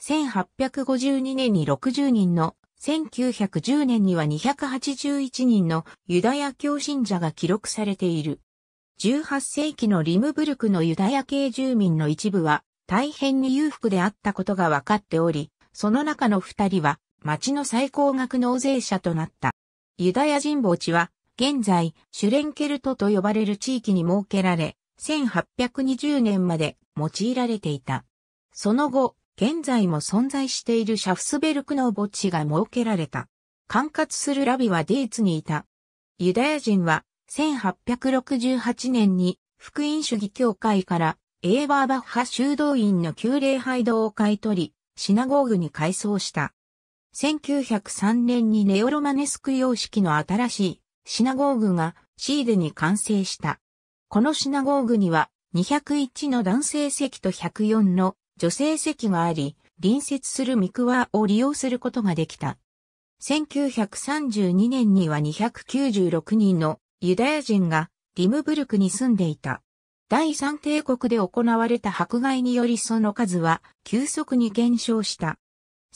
1852年に60人の、1910年には281人のユダヤ教信者が記録されている。18世紀のリムブルクのユダヤ系住民の一部は大変に裕福であったことが分かっており、その中の二人は町の最高額納税者となった。ユダヤ人墓地は現在シュレンケルトと呼ばれる地域に設けられ、1820年まで用いられていた。その後、現在も存在しているシャフスベルクの墓地が設けられた。管轄するラビはデーツにいた。ユダヤ人は1868年に福音主義教会からエーバーバッハ修道院の旧礼拝堂を買い取り、シナゴーグに改装した。1903年にネオロマネスク様式の新しいシナゴーグがシーデに完成した。このシナゴーグには201の男性席と104の女性席があり、隣接する三ワを利用することができた。1932年には296人のユダヤ人がリムブルクに住んでいた。第三帝国で行われた迫害によりその数は急速に減少した。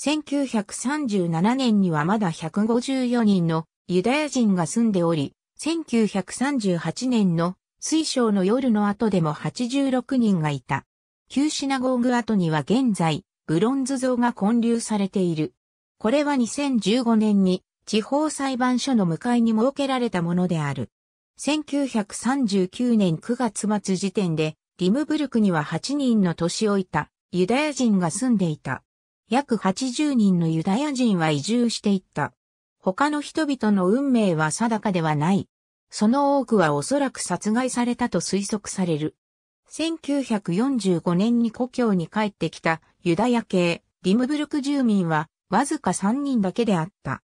1937年にはまだ154人のユダヤ人が住んでおり、1938年の水晶の夜の後でも86人がいた。旧シナゴーグ跡には現在、ブロンズ像が建立されている。これは2015年に地方裁判所の向かいに設けられたものである。1939年9月末時点で、リムブルクには8人の年老いたユダヤ人が住んでいた。約80人のユダヤ人は移住していった。他の人々の運命は定かではない。その多くはおそらく殺害されたと推測される。1945年に故郷に帰ってきたユダヤ系リムブルク住民はわずか3人だけであった。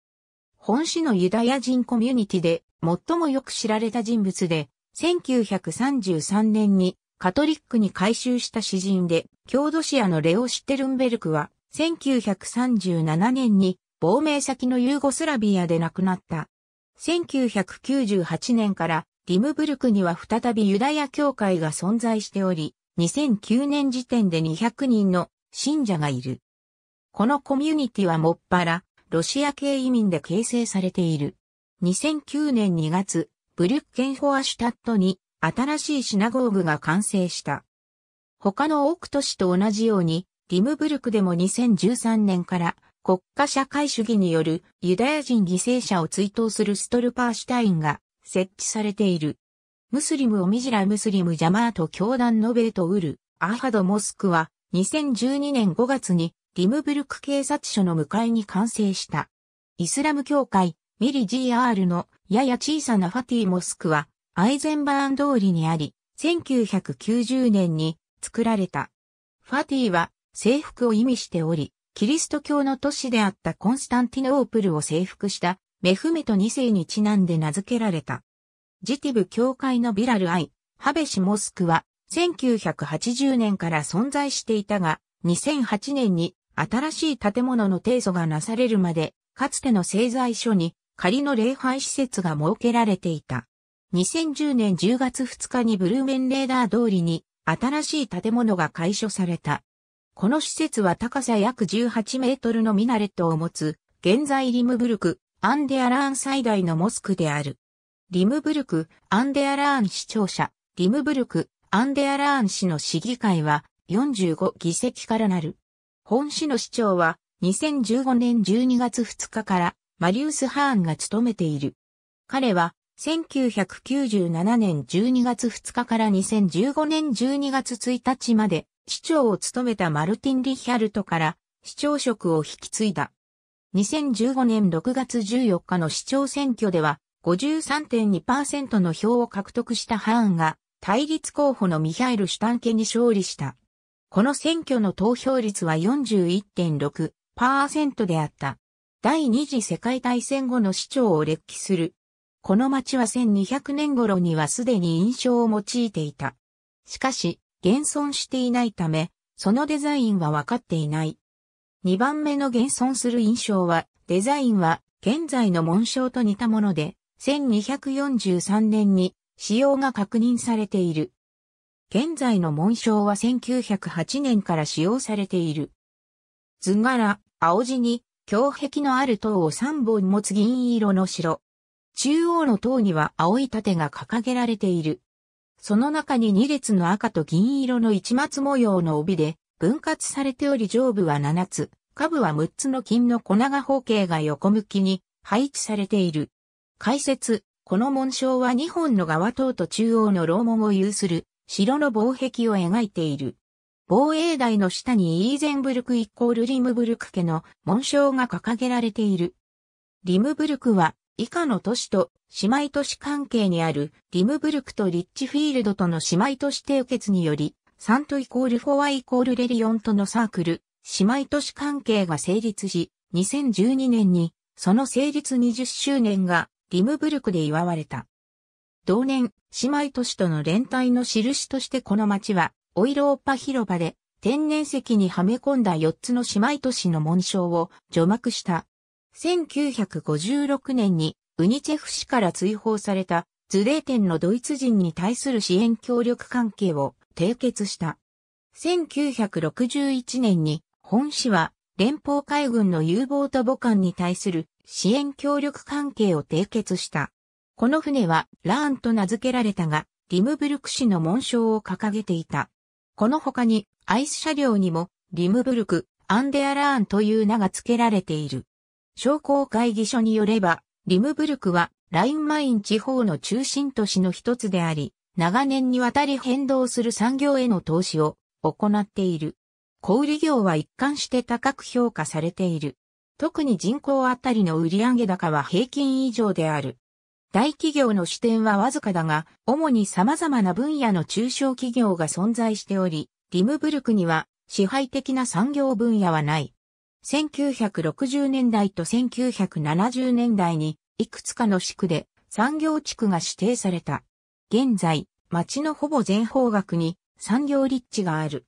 本市のユダヤ人コミュニティで最もよく知られた人物で、1933年にカトリックに改修した詩人で、郷土シアのレオ・シテルンベルクは、1937年に亡命先のユーゴスラビアで亡くなった。1998年からリムブルクには再びユダヤ教会が存在しており、2009年時点で200人の信者がいる。このコミュニティはもっぱら、ロシア系移民で形成されている。2009年2月、ブリュッケンフォアシュタットに新しいシナゴーグが完成した。他の多く都市と同じように、リムブルクでも2013年から国家社会主義によるユダヤ人犠牲者を追悼するストルパーシュタインが設置されている。ムスリム・オミジラ・ムスリム・ジャマート教団のベート・ウル、アハド・モスクは2012年5月にリムブルク警察署の向かいに完成した。イスラム教会ミリ GR のやや小さなファティ・モスクはアイゼンバーン通りにあり、1990年に作られた。ファティは征服を意味しており、キリスト教の都市であったコンスタンティノープルを征服したメフメト2世にちなんで名付けられた。ジティブ教会のビラル・アイ、ハベシ・モスクは、1980年から存在していたが、2008年に新しい建物の提訴がなされるまで、かつての製材所に仮の礼拝施設が設けられていた。2010年10月2日にブルーメンレーダー通りに新しい建物が開所された。この施設は高さ約18メートルのミナレットを持つ、現在リムブルク、アンデアラーン最大のモスクである。リムブルク、アンデアラーン市庁舎、リムブルク、アンデアラーン市の市議会は45議席からなる。本市の市長は2015年12月2日からマリウス・ハーンが務めている。彼は1997年12月2日から2015年12月1日まで市長を務めたマルティン・リヒャルトから市長職を引き継いだ。2015年6月14日の市長選挙では53.2%の票を獲得したハーンが対立候補のミハイル・シュタンケに勝利した。この選挙の投票率は41.6%であった。第二次世界大戦後の市長を歴記する。この町は1200年頃にはすでに印象を用いていた。しかし、現存していないため、そのデザインはわかっていない。2番目の現存する印象は、デザインは現在の紋章と似たもので、1243年に使用が確認されている。現在の紋章は1908年から使用されている。図柄、青地に、胸壁のある塔を3本持つ銀色の城。中央の塔には青い盾が掲げられている。その中に2列の赤と銀色の市松模様の帯で、分割されており上部は7つ、下部は6つの金の粉が方形が横向きに配置されている。解説、この紋章は2本の側塔と中央の楼門を有する城の防壁を描いている。防衛台の下にイーゼンブルクイコールリムブルク家の紋章が掲げられている。リムブルクは以下の都市と姉妹都市関係にあるリムブルクとリッチフィールドとの姉妹都市締結によりサントイコールフォアイコールレリオンとのサークル、姉妹都市関係が成立し、2012年に、その成立20周年が、リムブルクで祝われた。同年、姉妹都市との連帯の印としてこの町は、オイローパ広場で、天然石にはめ込んだ4つの姉妹都市の紋章を除幕した。1956年にウニチェフ氏から追放されたズデーテンのドイツ人に対する支援協力関係を締結した。1961年に本市は連邦海軍の U ボート母艦に対する支援協力関係を締結した。この船はラーンと名付けられたが、リムブルク市の紋章を掲げていた。この他にアイス車両にもリムブルク、アンデアラーンという名が付けられている。商工会議所によれば、リムブルクはラインマイン地方の中心都市の一つであり、長年にわたり変動する産業への投資を行っている。小売業は一貫して高く評価されている。特に人口あたりの売上高は平均以上である。大企業の視点はわずかだが、主に様々な分野の中小企業が存在しており、リムブルクには支配的な産業分野はない。1960年代と1970年代にいくつかの地区で産業地区が指定された。現在、町のほぼ全方角に産業立地がある。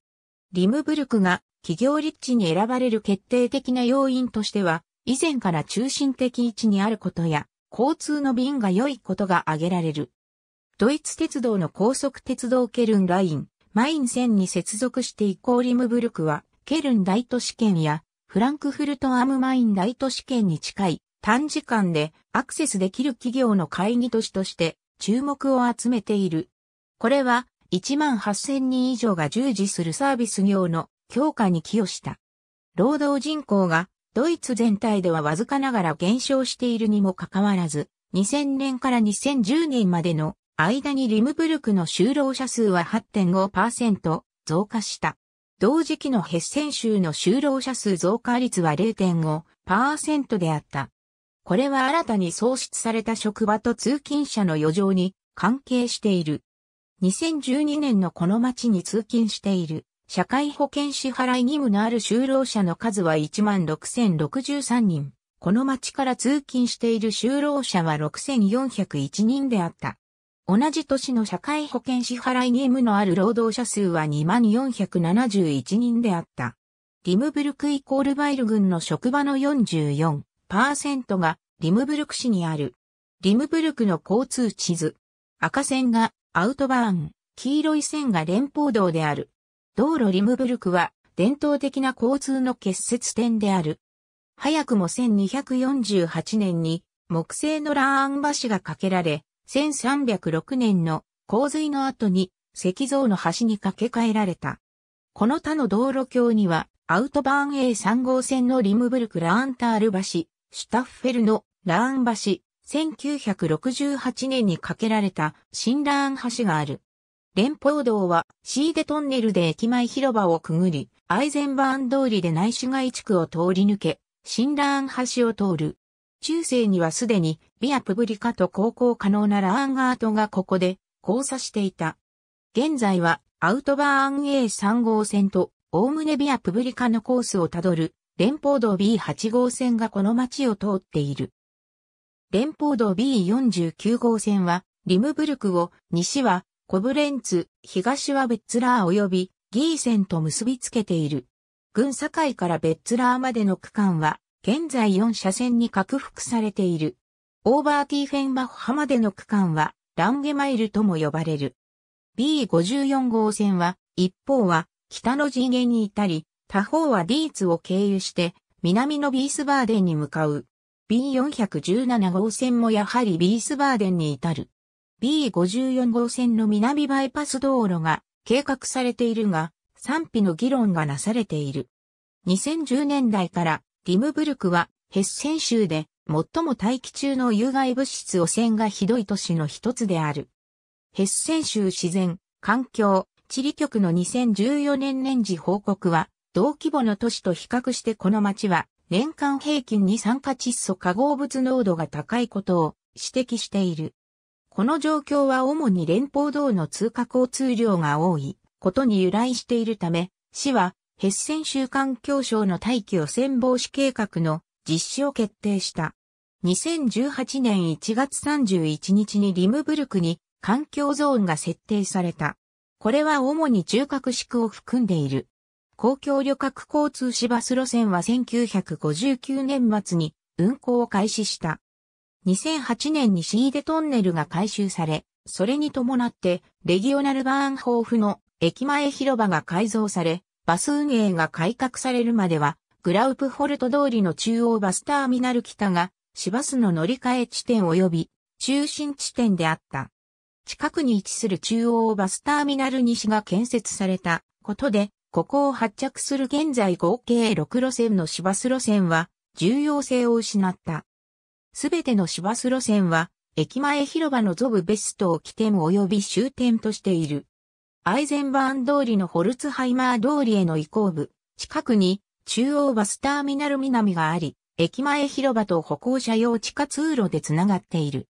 リムブルクが企業立地に選ばれる決定的な要因としては、以前から中心的位置にあることや、交通の便が良いことが挙げられる。ドイツ鉄道の高速鉄道ケルンライン、マイン線に接続して以降リムブルクは、ケルン大都市圏やフランクフルトアムマイン大都市圏に近い短時間でアクセスできる企業の会議都市として注目を集めている。これは1万8000人以上が従事するサービス業の強化に寄与した。労働人口がドイツ全体ではわずかながら減少しているにもかかわらず、2000年から2010年までの間にリムブルクの就労者数は8.5%増加した。同時期のヘッセン州の就労者数増加率は0.5%であった。これは新たに創出された職場と通勤者の余剰に関係している。2012年のこの町に通勤している社会保険支払い義務のある就労者の数は16,063人。この町から通勤している就労者は6,401人であった。同じ年の社会保険支払い義務のある労働者数は2471人であった。リムブルクイコールバイル軍の職場の44セン0がリムブルク市にある。リムブルクの交通地図。赤線がアウトバーン、黄色い線が連邦道である。道路リムブルクは伝統的な交通の結節点である。早くも1248年に木製のラーン橋が架けられ、1306年の洪水の後に石像の橋に架け替えられた。この他の道路橋にはアウトバーン A3 号線のリムブルクラーンタール橋、シュタッフェルのラーン橋、1968年に架けられた新ラーン橋がある。連邦道はシーデトンネルで駅前広場をくぐり、アイゼンバーン通りで内市街地区を通り抜け、新ラーン橋を通る。中世にはすでにビアプブリカと航行可能なラーンアートがここで交差していた。現在はアウトバーン A3 号線と、おおむねビアプブリカのコースをたどる連邦道 B8 号線がこの町を通っている。連邦道 B49 号線は、リムブルクを西はコブレンツ、東はベッツラー及びギーセンと結びつけている。軍境からベッツラーまでの区間は、現在4車線に拡幅されている。オーバーティーフェンバッハまでの区間は、ランゲマイルとも呼ばれる。B54 号線は、一方は、北の陣営にいたり、他方はディーツを経由して、南のビースバーデンに向かう。B417 号線もやはりビースバーデンに至る。B54 号線の南バイパス道路が計画されているが、賛否の議論がなされている。2010年代からリムブルクはヘッセン州で最も大気中の有害物質汚染がひどい都市の一つである。ヘッセン州自然、環境、地理局の2014年年次報告は、同規模の都市と比較してこの町は年間平均に酸化窒素化合物濃度が高いことを指摘している。この状況は主に連邦道の通過交通量が多いことに由来しているため、市はヘッセン州環境省の大気汚染防止計画の実施を決定した。2018年1月31日にリムブルクに環境ゾーンが設定された。これは主に中核地区を含んでいる。公共旅客交通市バス路線は1959年末に運行を開始した。2008年にシーデトンネルが改修され、それに伴ってレギオナルバーン豊富の駅前広場が改造され、バス運営が改革されるまでは、グラウプホルト通りの中央バスターミナル北が、市バスの乗り換え地点及び、中心地点であった。近くに位置する中央バスターミナル西が建設されたことで、ここを発着する現在合計6路線の市バス路線は重要性を失った。すべての市バス路線は駅前広場のゾブベストを起点及び終点としている。アイゼンバーン通りのホルツハイマー通りへの移行部、近くに中央バスターミナル南があり、駅前広場と歩行者用地下通路でつながっている。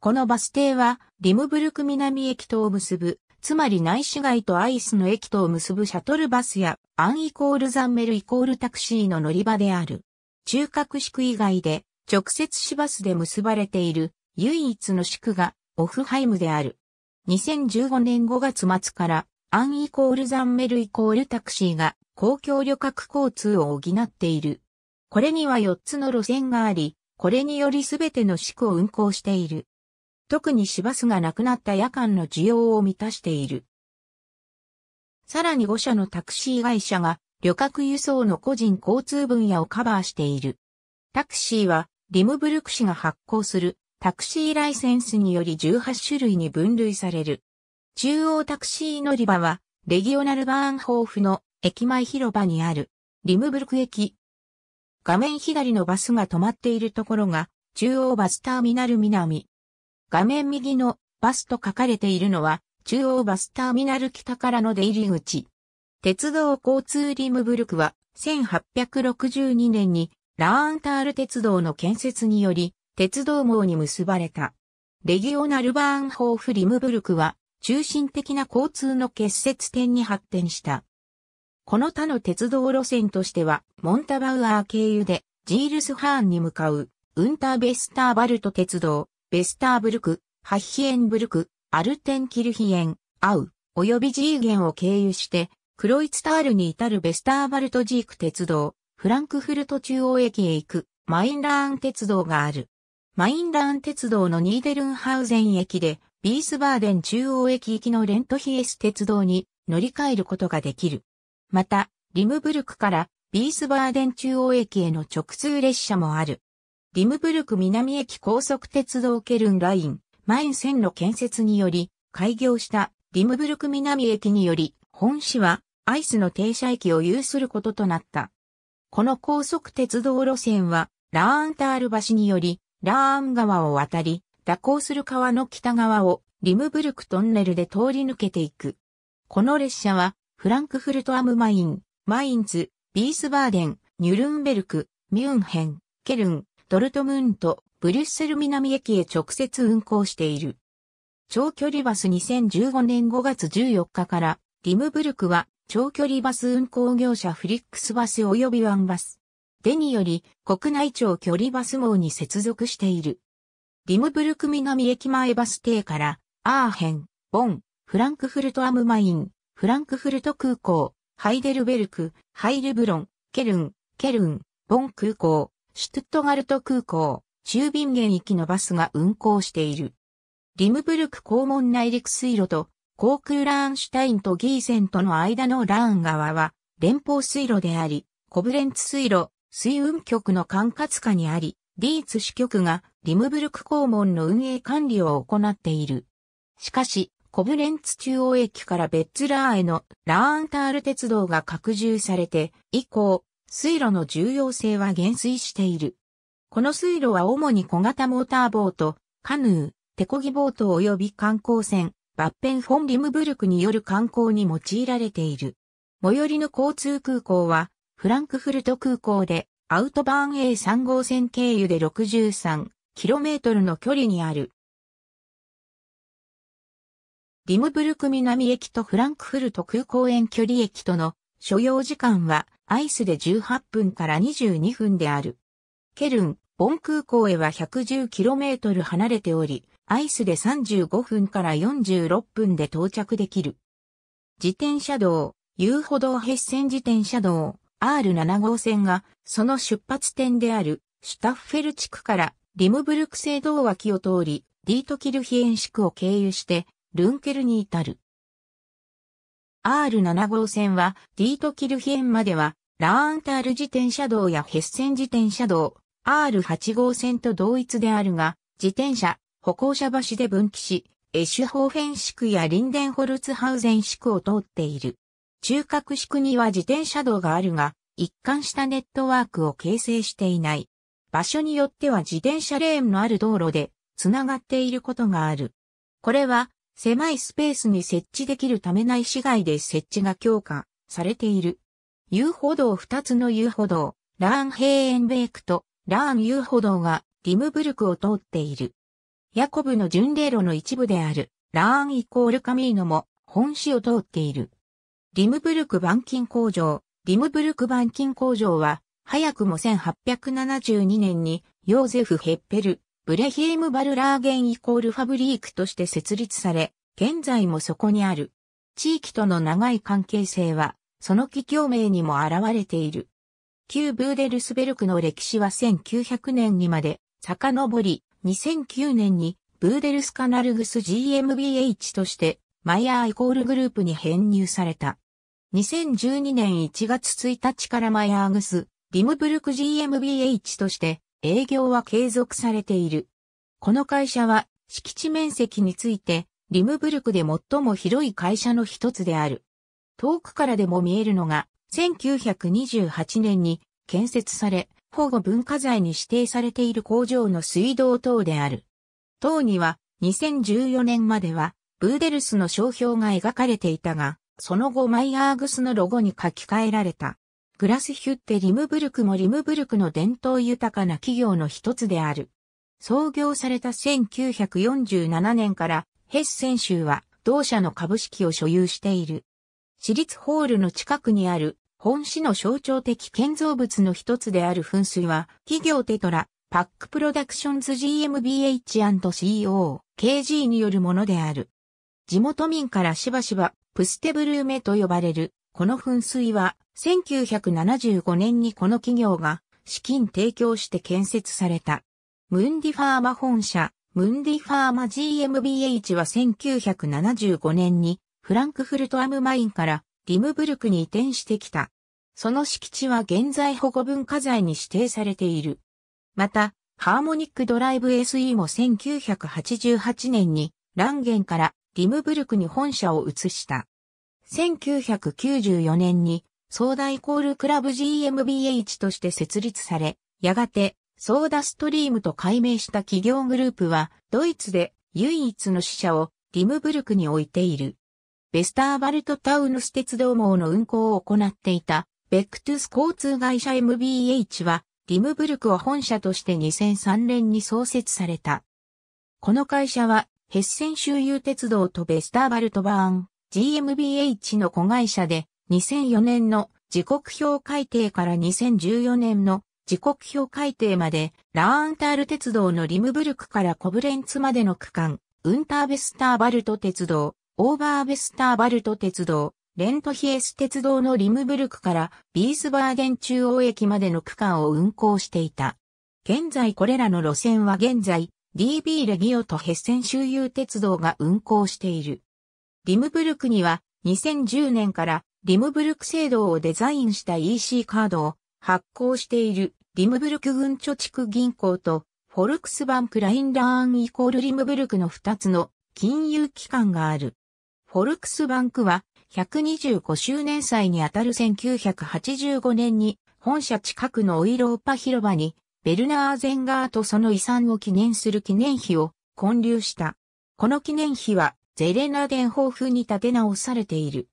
このバス停はリムブルク南駅とを結ぶつまり内市街とアイスの駅とを結ぶシャトルバスや、アンイコールザンメルイコールタクシーの乗り場である。中核地区以外で、直接市バスで結ばれている、唯一の地区が、オフハイムである。2015年5月末から、アンイコールザンメルイコールタクシーが、公共旅客交通を補っている。これには4つの路線があり、これによりすべての市区を運行している。特に市バスがなくなった夜間の需要を満たしている。さらに5社のタクシー会社が旅客輸送の個人交通分野をカバーしている。タクシーはリムブルク市が発行するタクシーライセンスにより18種類に分類される。中央タクシー乗り場はレギオナルバーンホーフの駅前広場にあるリムブルク駅。画面左のバスが止まっているところが中央バスターミナル南。画面右のバスと書かれているのは、中央バスターミナル北からの出入り口。鉄道交通リムブルクは、1862年にラーンタール鉄道の建設により、鉄道網に結ばれた。レギオナルバーンホーフリムブルクは、中心的な交通の結節点に発展した。この他の鉄道路線としては、モンタバウアー経由で、ジールスハーンに向かう、ウンターベスターバルト鉄道、ベスターブルク、ハッヒエンブルク、アルテンキルヒエン、アウ、及びジーゲンを経由して、クロイツタールに至るベスターバルトジーク鉄道、フランクフルト中央駅へ行く、マインラーン鉄道がある。マインラーン鉄道のニーデルンハウゼン駅で、ビースバーデン中央駅行きのレントヒエス鉄道に乗り換えることができる。また、リムブルクからビースバーデン中央駅への直通列車もある。リムブルク南駅高速鉄道ケルンライン、マイン線の建設により、開業したリムブルク南駅により、本市はアイスの停車駅を有することとなった。この高速鉄道路線は、ラーンタール橋により、ラーン川を渡り、蛇行する川の北側をリムブルクトンネルで通り抜けていく。この列車は、フランクフルトアムマイン、マインズ、ビースバーデン、ニュルンベルク、ミュンヘン、ケルン、ドルトムント、ブリュッセル南駅へ直接運行している。長距離バス2015年5月14日から、リムブルクは長距離バス運行業者フリックスバス及びワンバス。でにより、国内長距離バス網に接続している。リムブルク南駅前バス停から、アーヘン、ボン、フランクフルトアムマイン、フランクフルト空港、ハイデルベルク、ハイルブロン、ケルン、ケルン、ボン空港、シュトゥットガルト空港、中便源域のバスが運行している。リムブルク公門内陸水路と、航空ラーンシュタインとギーセンとの間のラーン側は、連邦水路であり、コブレンツ水路、水運局の管轄下にあり、ディーツ支局がリムブルク公門の運営管理を行っている。しかし、コブレンツ中央駅からベッツラーへのラーンタール鉄道が拡充されて、以降、水路の重要性は減衰している。この水路は主に小型モーターボート、カヌー、手漕ぎボート及び観光船、バッペンフォン・リムブルクによる観光に用いられている。最寄りの交通空港は、フランクフルト空港で、アウトバーン A3 号線経由で 63km の距離にある。リムブルク南駅とフランクフルト空港遠距離駅との所要時間はアイスで18分から22分である。ケルン、ボン空港へは 110km 離れており、アイスで35分から46分で到着できる。自転車道、遊歩道ヘッセン自転車道、R7 号線が、その出発点である、シュタッフェル地区から、リムブルク聖道脇を通り、ディートキルヒエンシクを経由して、ルンケルに至る。R7 号線は、ディートキルヒエンまでは、ラーンタール自転車道やヘッセン自転車道、R8 号線と同一であるが、自転車、歩行者橋で分岐し、エシュホーフェン市区やリンデンホルツハウゼン市区を通っている。中核市区には自転車道があるが、一貫したネットワークを形成していない。場所によっては自転車レーンのある道路で、つながっていることがある。これは、狭いスペースに設置できるため内市街で設置が強化されている。遊歩道2つの遊歩道、ラーンヘーエンベークとラーン遊歩道がリムブルクを通っている。ヤコブの巡礼路の一部であるラーンイコールカミーノも本市を通っている。リムブルク板金工場、リムブルク板金工場は早くも1872年にヨーゼフ・ヘッペル、ブレヒーム・バルラーゲンイコールファブリークとして設立され、現在もそこにある。地域との長い関係性は、その企業名にも現れている。旧ブーデルスベルクの歴史は1900年にまで遡り、2009年にブーデルスカナルグス GmbH としてマイヤーイコールグループに編入された。2012年1月1日からマイヤーグス、リムブルク GmbH として営業は継続されている。この会社は敷地面積についてリムブルクで最も広い会社の一つである。遠くからでも見えるのが1928年に建設され保護文化財に指定されている工場の水道等である。等には2014年まではブーデルスの商標が描かれていたが、その後マイアーグスのロゴに書き換えられた。グラスヒュッテ・リムブルクもリムブルクの伝統豊かな企業の一つである。創業された1947年からヘッセン州は同社の株式を所有している。私立ホールの近くにある本市の象徴的建造物の一つである噴水は企業テトラ、パックプロダクションズ GmbH&CO、KG によるものである。地元民からしばしばプステブルーメと呼ばれる、この噴水は1975年にこの企業が資金提供して建設された。ムンディファーマ本社、ムンディファーマ GmbH は1975年にフランクフルトアムマインからリムブルクに移転してきた。その敷地は現在保護文化財に指定されている。また、ハーモニックドライブ SE も1988年にランゲンからリムブルクに本社を移した。1994年にソーダイコールクラブ GmbH として設立され、やがて、ソーダストリームと改名した企業グループは、ドイツで唯一の支社をリムブルクに置いている。ベスターバルトタウヌス鉄道網の運行を行っていた、ベックトゥス交通会社 MBH は、リムブルクを本社として2003年に創設された。この会社は、ヘッセン周遊鉄道とベスターバルトバーン、GmbH の子会社で、2004年の時刻表改定から2014年の時刻表改定まで、ラーンタール鉄道のリムブルクからコブレンツまでの区間、ウンターベスターバルト鉄道、オーバーベスターバルト鉄道、レントヒエス鉄道のリムブルクからビースバーデン中央駅までの区間を運行していた。現在これらの路線は現在 DB レギオとヘッセン周遊鉄道が運行している。リムブルクには2010年からリムブルク制度をデザインした EC カードを発行しているリムブルク軍貯蓄銀行とフォルクスバンクラインラーンイコールリムブルクの2つの金融機関がある。フォルクスバンクは125周年祭にあたる1985年に本社近くのオイローパ広場にベルナーゼンガーとその遺産を記念する記念碑を建立した。この記念碑はゼレナデン豊富に建て直されている。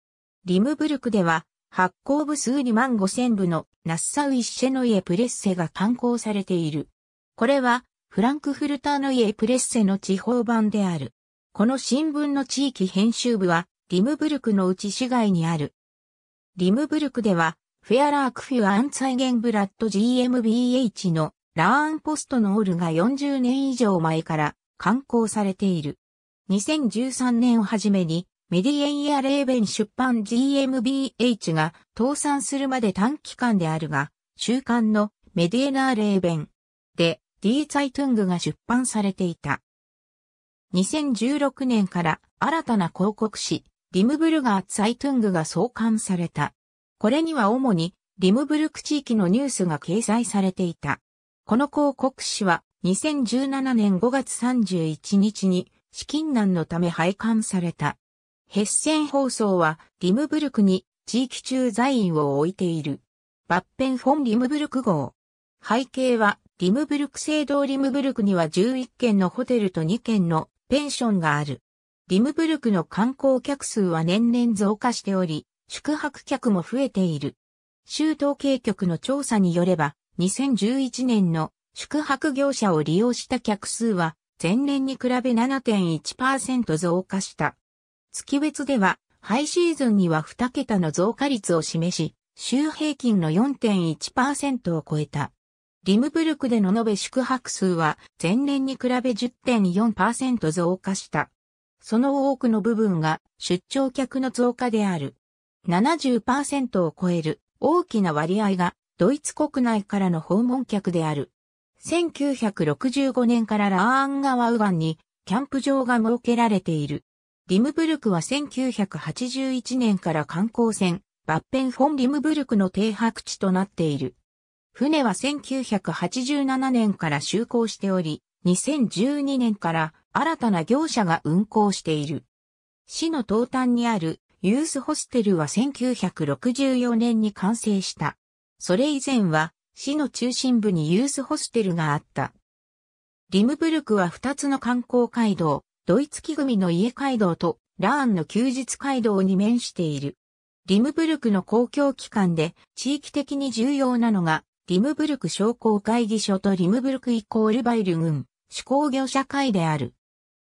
リムブルクでは、発行部数2万5千部のナッサウ・イッシェノイエ・プレッセが刊行されている。これは、フランクフルターノイエ・プレッセの地方版である。この新聞の地域編集部は、リムブルクのうち市外にある。リムブルクでは、フェアラークフュアアンツァイゲンブラッド GmbH のラーンポストのオールが40年以上前から刊行されている。2013年をはじめにメディエンヤレーベン出版 GmbH が倒産するまで短期間であるが、週刊のメディエナーレーベンで D ザイトゥングが出版されていた。2016年から新たな広告誌、リムブルガー・ツァイトゥングが創刊された。これには主にリムブルク地域のニュースが掲載されていた。この広告誌は2017年5月31日に資金難のため廃刊された。ヘッセン放送はリムブルクに地域中在員を置いている。バッペンフォンリムブルク号。背景はリムブルク聖堂リムブルクには11軒のホテルと2軒のペンションがある。リムブルクの観光客数は年々増加しており、宿泊客も増えている。州統計局の調査によれば、2011年の宿泊業者を利用した客数は前年に比べ7.1%増加した。月別では、ハイシーズンには2桁の増加率を示し、週平均の4.1%を超えた。リムブルクでの延べ宿泊数は前年に比べ10.4%増加した。その多くの部分が出張客の増加である。70%を超える大きな割合がドイツ国内からの訪問客である。1965年からラーン川右岸にキャンプ場が設けられている。リムブルクは1981年から観光船、バッペンフォン・リムブルクの停泊地となっている。船は1987年から就航しており、2012年から新たな業者が運航している。市の東端にあるユースホステルは1964年に完成した。それ以前は市の中心部にユースホステルがあった。リムブルクは2つの観光街道、ドイツ木組の家街道とラーンの休日街道に面している。リムブルクの公共機関で地域的に重要なのが、リムブルク商工会議所とリムブルクイコールバイル軍手工業者会である。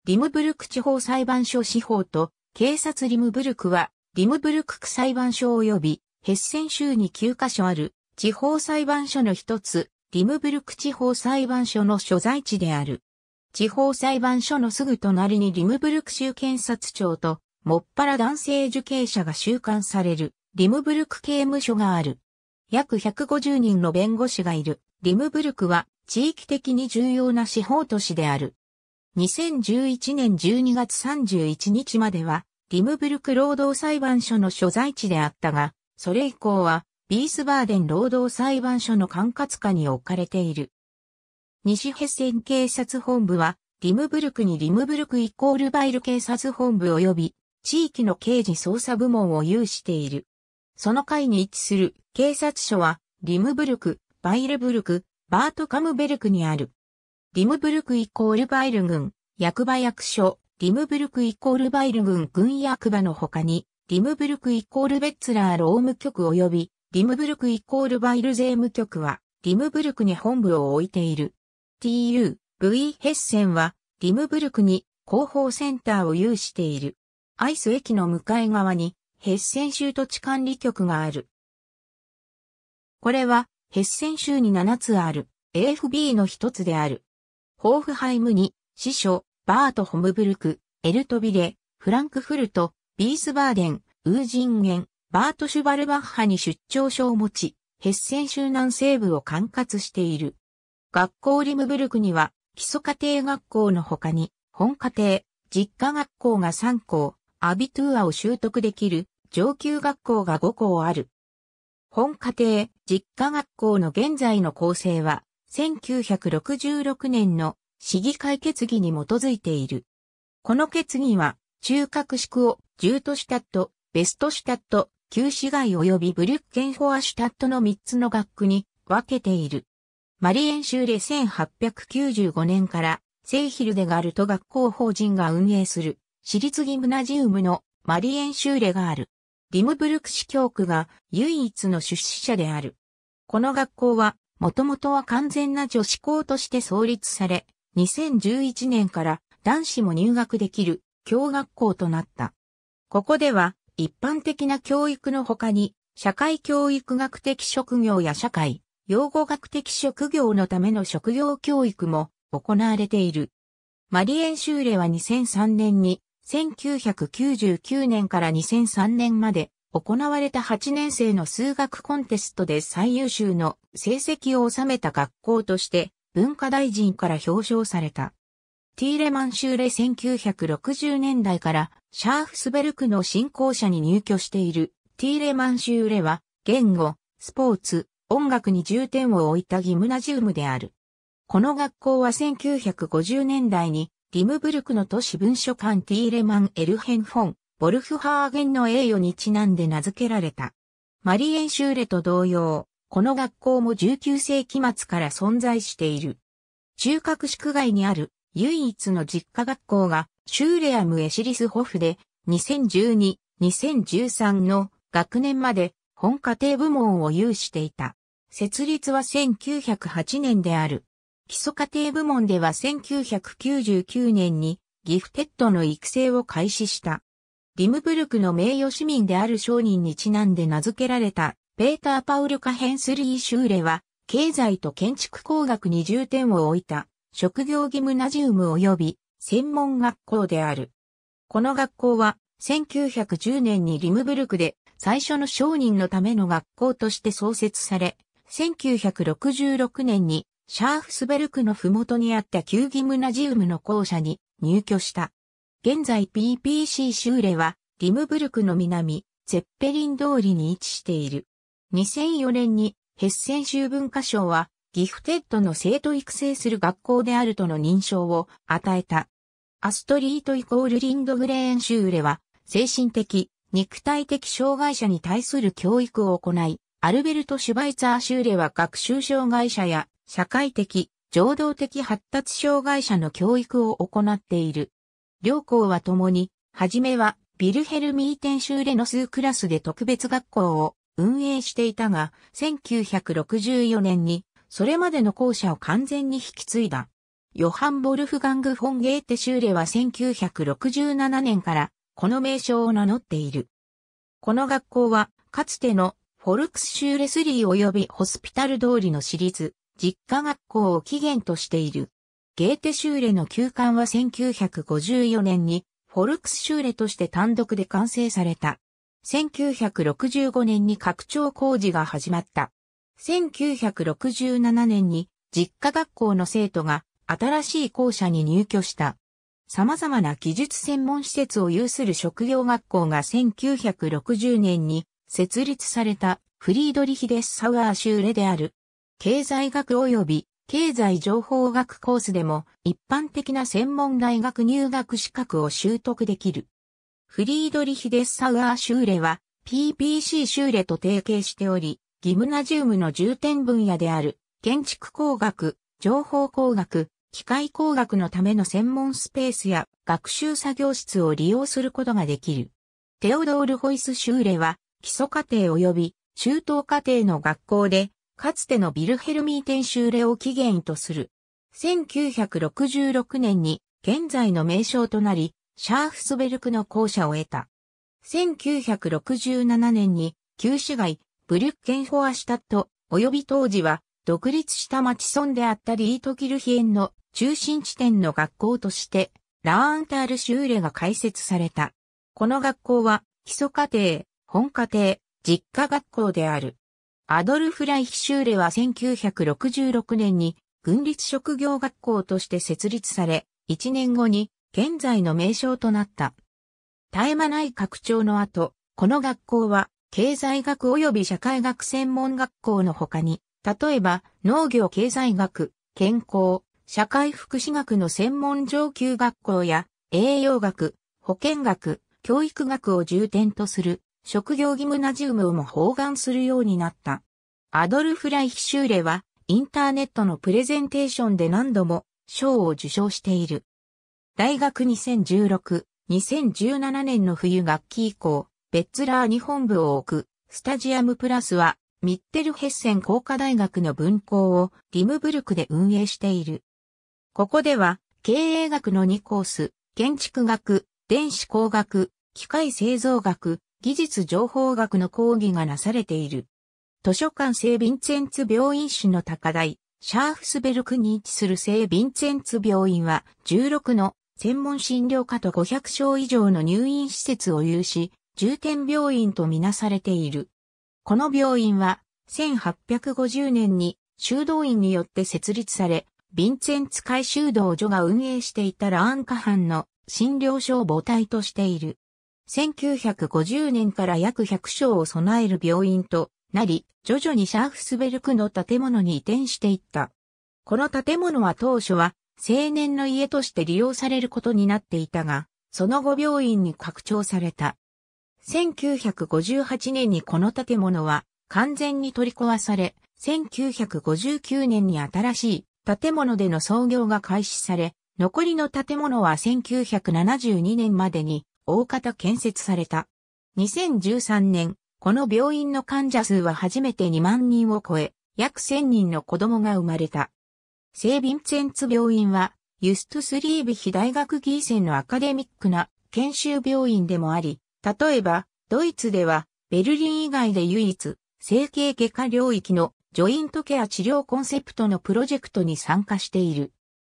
リムブルク地方裁判所司法と警察リムブルクは、リムブルク区裁判所及び、ヘッセン州に9カ所ある地方裁判所の一つ、リムブルク地方裁判所の所在地である。地方裁判所のすぐ隣にリムブルク州検察庁と、もっぱら男性受刑者が収監される、リムブルク刑務所がある。約150人の弁護士がいる、リムブルクは、地域的に重要な司法都市である。2011年12月31日までは、リムブルク労働裁判所の所在地であったが、それ以降は、ビースバーデン労働裁判所の管轄下に置かれている。西ヘッセン警察本部は、リムブルクにリムブルクイコールバイル警察本部及び、地域の刑事捜査部門を有している。その会に位置する警察署は、リムブルク、バイルブルク、バートカムベルクにある。リムブルクイコールバイル軍、役場役所、リムブルクイコールバイル軍軍役場の他に、リムブルクイコールベッツラー労務局及び、リムブルクイコールバイル税務局は、リムブルクに本部を置いている。TU、V ヘッセンは、ディムブルクに広報センターを有している。アイス駅の向かい側に、ヘッセン州土地管理局がある。これは、ヘッセン州に7つある、AFB の一つである。ホーフハイムに、司書、バート・ホムブルク、エルトビレ、フランクフルト、ビースバーデン、ウージンゲン、バート・シュバルバッハに出張所を持ち、ヘッセン州南西部を管轄している。学校リムブルクには、基礎家庭学校の他に、本家庭、実家学校が3校、アビトゥーアを習得できる上級学校が5校ある。本家庭、実家学校の現在の構成は、1966年の市議会決議に基づいている。この決議は、中核宿をジューシュタット、ベストシュタット、旧市街及びブリュッケンフォアシュタットの3つの学区に分けている。マリエン州で1895年からセイヒルデガルト学校法人が運営する私立ギムナジウムのマリエン州レがある。ディムブルク市教区が唯一の出資者である。この学校は、もともとは完全な女子校として創立され、2011年から男子も入学できる教学校となった。ここでは、一般的な教育の他に、社会教育学的職業や社会、養護学的職業のための職業教育も行われている。マリエン・シューレは2003年に、1999年から2003年まで行われた8年生の数学コンテストで最優秀の成績を収めた学校として文化大臣から表彰された。ティーレマン・シューレ1960年代からシャーフスベルクの信仰者に入居しているティーレマン・シューレは言語、スポーツ、音楽に重点を置いたギムナジウムである。この学校は1950年代に、リムブルクの都市文書館ティーレマン・エルヘンフォン、ボルフハーゲンの栄誉にちなんで名付けられた。マリエンシューレと同様、この学校も19世紀末から存在している。中核宿外にある唯一の実家学校がシューレアム・エシリスホフで2012、2013の学年まで本家庭部門を有していた。設立は1908年である。基礎家庭部門では1999年にギフテッドの育成を開始した。ディムブルクの名誉市民である商人にちなんで名付けられたペーター・パウル・カヘンスリー・シューレは経済と建築工学に重点を置いた職業ギムナジウム及び専門学校である。この学校は1910年にリムブルクで最初の商人のための学校として創設され、1966年にシャーフスベルクの麓にあった旧ギムナジウムの校舎に入居した。現在 PPC シューレはリムブルクの南、ゼッペリン通りに位置している。2004年にヘッセン州文化省はギフテッドの生徒育成する学校であるとの認証を与えた。アストリートイコールリンドグレーンシューレは精神的、肉体的障害者に対する教育を行い、アルベルト・シュバイツァー・シューレは学習障害者や社会的、情動的発達障害者の教育を行っている。両校は共に、はじめはビルヘルミーテン・シューレの数クラスで特別学校を運営していたが、1964年にそれまでの校舎を完全に引き継いだ。ヨハン・ボルフガング・フォン・ゲーテ・シューレは1967年からこの名称を名乗っている。この学校はかつてのフォルクスシューレスリー及びホスピタル通りの私立、実家学校を起源としている。ゲーテシューレの休館は1954年に、フォルクスシューレとして単独で完成された。1965年に拡張工事が始まった。1967年に実家学校の生徒が新しい校舎に入居した。様々な技術専門施設を有する職業学校が1960年に設立されたフリードリヒデス・サウアーーレである。経済学及び経済情報学コースでも一般的な専門大学入学資格を習得できる。フリードリヒデス・サウアーーレは PPC シューレと提携しており、ギムナジウムの重点分野である建築工学、情報工学、機械工学のための専門スペースや学習作業室を利用することができる。テオドール・ホイス・シューレは基礎課程及び中等課程の学校で、かつてのビルヘルミーテン修例を起源とする。1966年に現在の名称となり、シャーフスベルクの校舎を得た。1967年に旧市街、ブリュッケンフォアシュタット、及び当時は独立した町村であったリートキルヒエンの中心地点の学校として、ラーンタールシューレが開設された。この学校は基礎課程、本家庭、実家学校である。アドルフ・ライヒシューレは1966年に軍立職業学校として設立され、1年後に現在の名称となった。絶え間ない拡張の後、この学校は経済学及び社会学専門学校の他に、例えば農業経済学、健康、社会福祉学の専門上級学校や栄養学、保健学、教育学を重点とする職業ギムナジウムをも包含するようになった。アドルフ・ライヒシューレは、インターネットのプレゼンテーションで何度も賞を受賞している。大学2016、2017年の冬学期以降、ベッツラー日本部を置く、スタジアムプラスは、ミッテルヘッセン工科大学の分校をリムブルクで運営している。ここでは、経営学の2コース、建築学、電子工学、機械製造学、技術情報学の講義がなされている。図書館聖ヴィンツェンツ病院市の高台、シャーフスベルクに位置する聖ヴィンツェンツ病院は16の専門診療科と500床以上の入院施設を有し、重点病院とみなされている。この病院は1850年に修道院によって設立され、ヴィンツェンツ会修道所が運営していたラーンカンの診療所を母体としている。1950年から約100床を備える病院となり、徐々にシャーフスベルクの建物に移転していった。この建物は当初は青年の家として利用されることになっていたが、その後病院に拡張された。1958年にこの建物は完全に取り壊され、1959年に新しい建物での創業が開始され、残りの建物は1972年までに大方建設された。2013年、この病院の患者数は初めて2万人を超え、約1000人の子供が生まれた。聖ヴィンツェンツ病院は、ユストスリービヒ大学技ー選のアカデミックな研修病院でもあり、例えば、ドイツでは、ベルリン以外で唯一、整形外科領域のジョイントケア治療コンセプトのプロジェクトに参加している。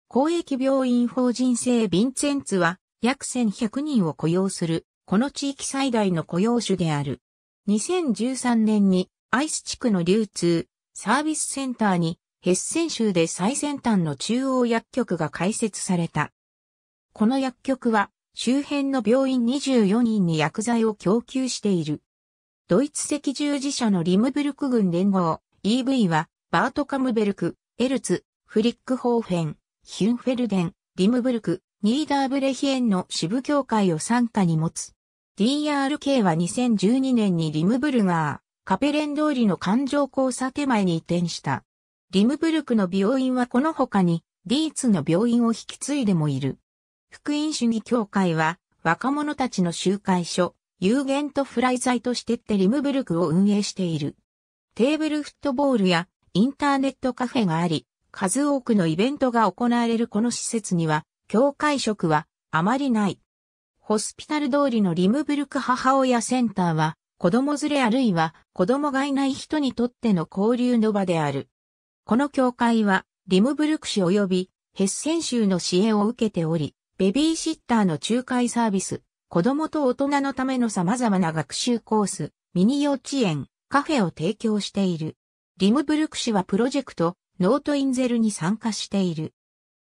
公益病院法人聖ヴィンツェンツは、約1100人を雇用する、この地域最大の雇用種である。2013年にアイス地区の流通、サービスセンターにヘッセン州で最先端の中央薬局が開設された。この薬局は周辺の病院24人に薬剤を供給している。ドイツ赤十字社のリムブルク軍連合 EV はバートカムベルク、エルツ、フリックホーフェン、ヒュンフェルデン、リムブルク、ニーダーブレヒエンの支部協会を傘下に持つ。DRK は2012年にリムブルガー、カペレン通りの環状交差手前に移転した。リムブルクの病院はこの他に、リーツの病院を引き継いでもいる。福音主義協会は、若者たちの集会所、有限とフライ剤としてってリムブルクを運営している。テーブルフットボールやインターネットカフェがあり、数多くのイベントが行われるこの施設には、教会職はあまりない。ホスピタル通りのリムブルク母親センターは、子供連れあるいは子供がいない人にとっての交流の場である。この教会は、リムブルク市及びヘッセン州の支援を受けており、ベビーシッターの仲介サービス、子供と大人のための様々な学習コース、ミニ幼稚園、カフェを提供している。リムブルク市はプロジェクト、ノートインゼルに参加している。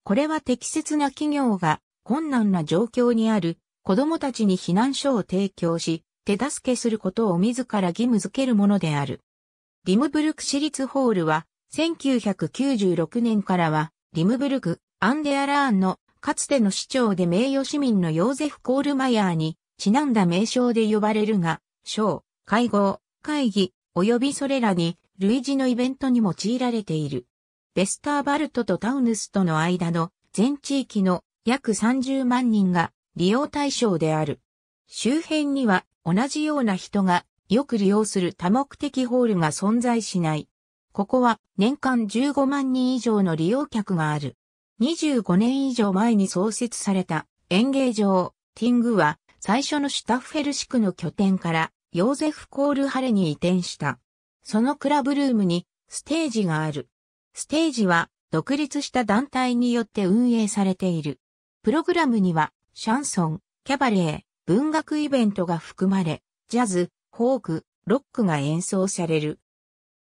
これは適切な企業が困難な状況にある子供たちに避難所を提供し、手助けすることを自ら義務付けるものである。リムブルク市立ホールは、1996年からは、リムブルク、アンデアラーンの、かつての市長で名誉市民のヨーゼフ・コールマヤーに、ちなんだ名称で呼ばれるが、省、会合、会議、及びそれらに、類似のイベントに用いられている。ベスターバルトとタウヌスとの間の全地域の約30万人が利用対象である。周辺には同じような人がよく利用する多目的ホールが存在しない。ここは年間15万人以上の利用客がある。25年以上前に創設された演芸場、ティングは最初のシュタッフェルシクの拠点からヨーゼフ・コール・ハレに移転した。そのクラブルームにステージがある。ステージは独立した団体によって運営されている。プログラムにはシャンソン、キャバレー、文学イベントが含まれ、ジャズ、フォーク、ロックが演奏される。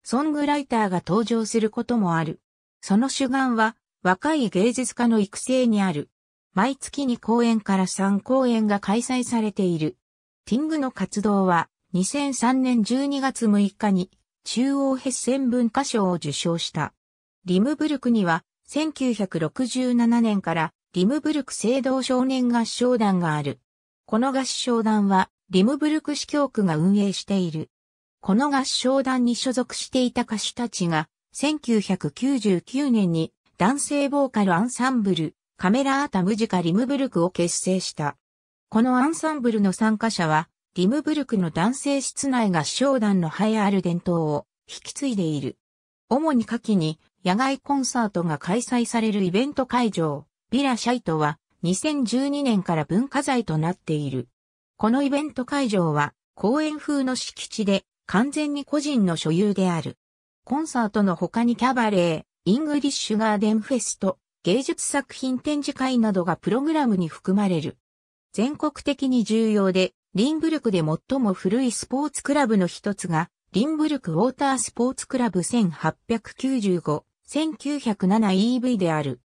ソングライターが登場することもある。その主眼は若い芸術家の育成にある。毎月2公演から3公演が開催されている。ティングの活動は2003年12月6日に中央ヘッセン文化賞を受賞した。リムブルクには、1967年からリムブルク聖堂少年合唱団がある。この合唱団は、リムブルク市教区が運営している。この合唱団に所属していた歌手たちが、1999年に男性ボーカルアンサンブル、カメラアータムジカリムブルクを結成した。このアンサンブルの参加者は、リムブルクの男性室内合唱団の栄えある伝統を引き継いでいる。主に夏季に野外コンサートが開催されるイベント会場、ビラシャイトは2012年から文化財となっている。このイベント会場は公園風の敷地で完全に個人の所有である。コンサートの他にキャバレー、イングリッシュガーデンフェスト、芸術作品展示会などがプログラムに含まれる。全国的に重要で、リンブルクで最も古いスポーツクラブの一つが、リンブルクウォータースポーツクラブ1895 1907EV である。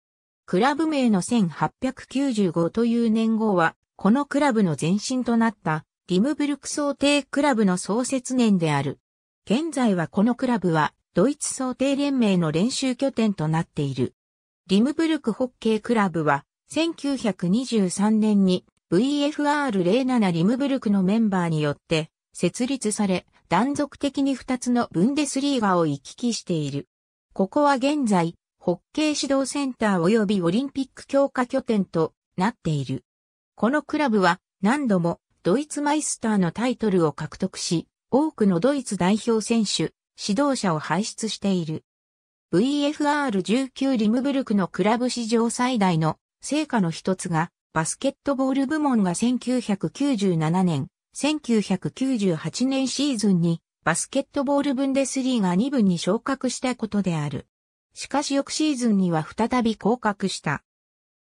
クラブ名の1895という年号は、このクラブの前身となった、リムブルク想定クラブの創設年である。現在はこのクラブは、ドイツ想定連盟の練習拠点となっている。リムブルクホッケークラブは、1923年に VFR07 リムブルクのメンバーによって設立され、断続的に2つのブンデスリーガを行き来している。ここは現在、ホッケー指導センター及びオリンピック強化拠点となっている。このクラブは何度もドイツマイスターのタイトルを獲得し、多くのドイツ代表選手、指導者を輩出している。VFR19 リムブルクのクラブ史上最大の成果の一つが、バスケットボール部門が1997年、1998年シーズンにバスケットボールブンデスリーが2分に昇格したことである。しかし翌シーズンには再び降格した。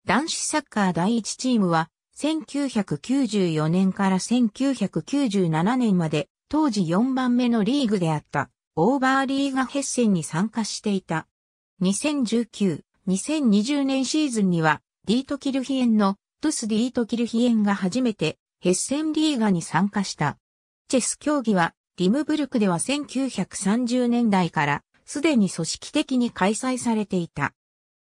男子サッカー第1チームは、1994年から1997年まで、当時4番目のリーグであった、オーバーリーガヘッセンに参加していた。2019、2020年シーズンには、ディート・キルヒエンの、トゥス・ディート・キルヒエンが初めて、ヘッセンリーガに参加した。チェス競技は、リムブルクでは1930年代からすでに組織的に開催されていた。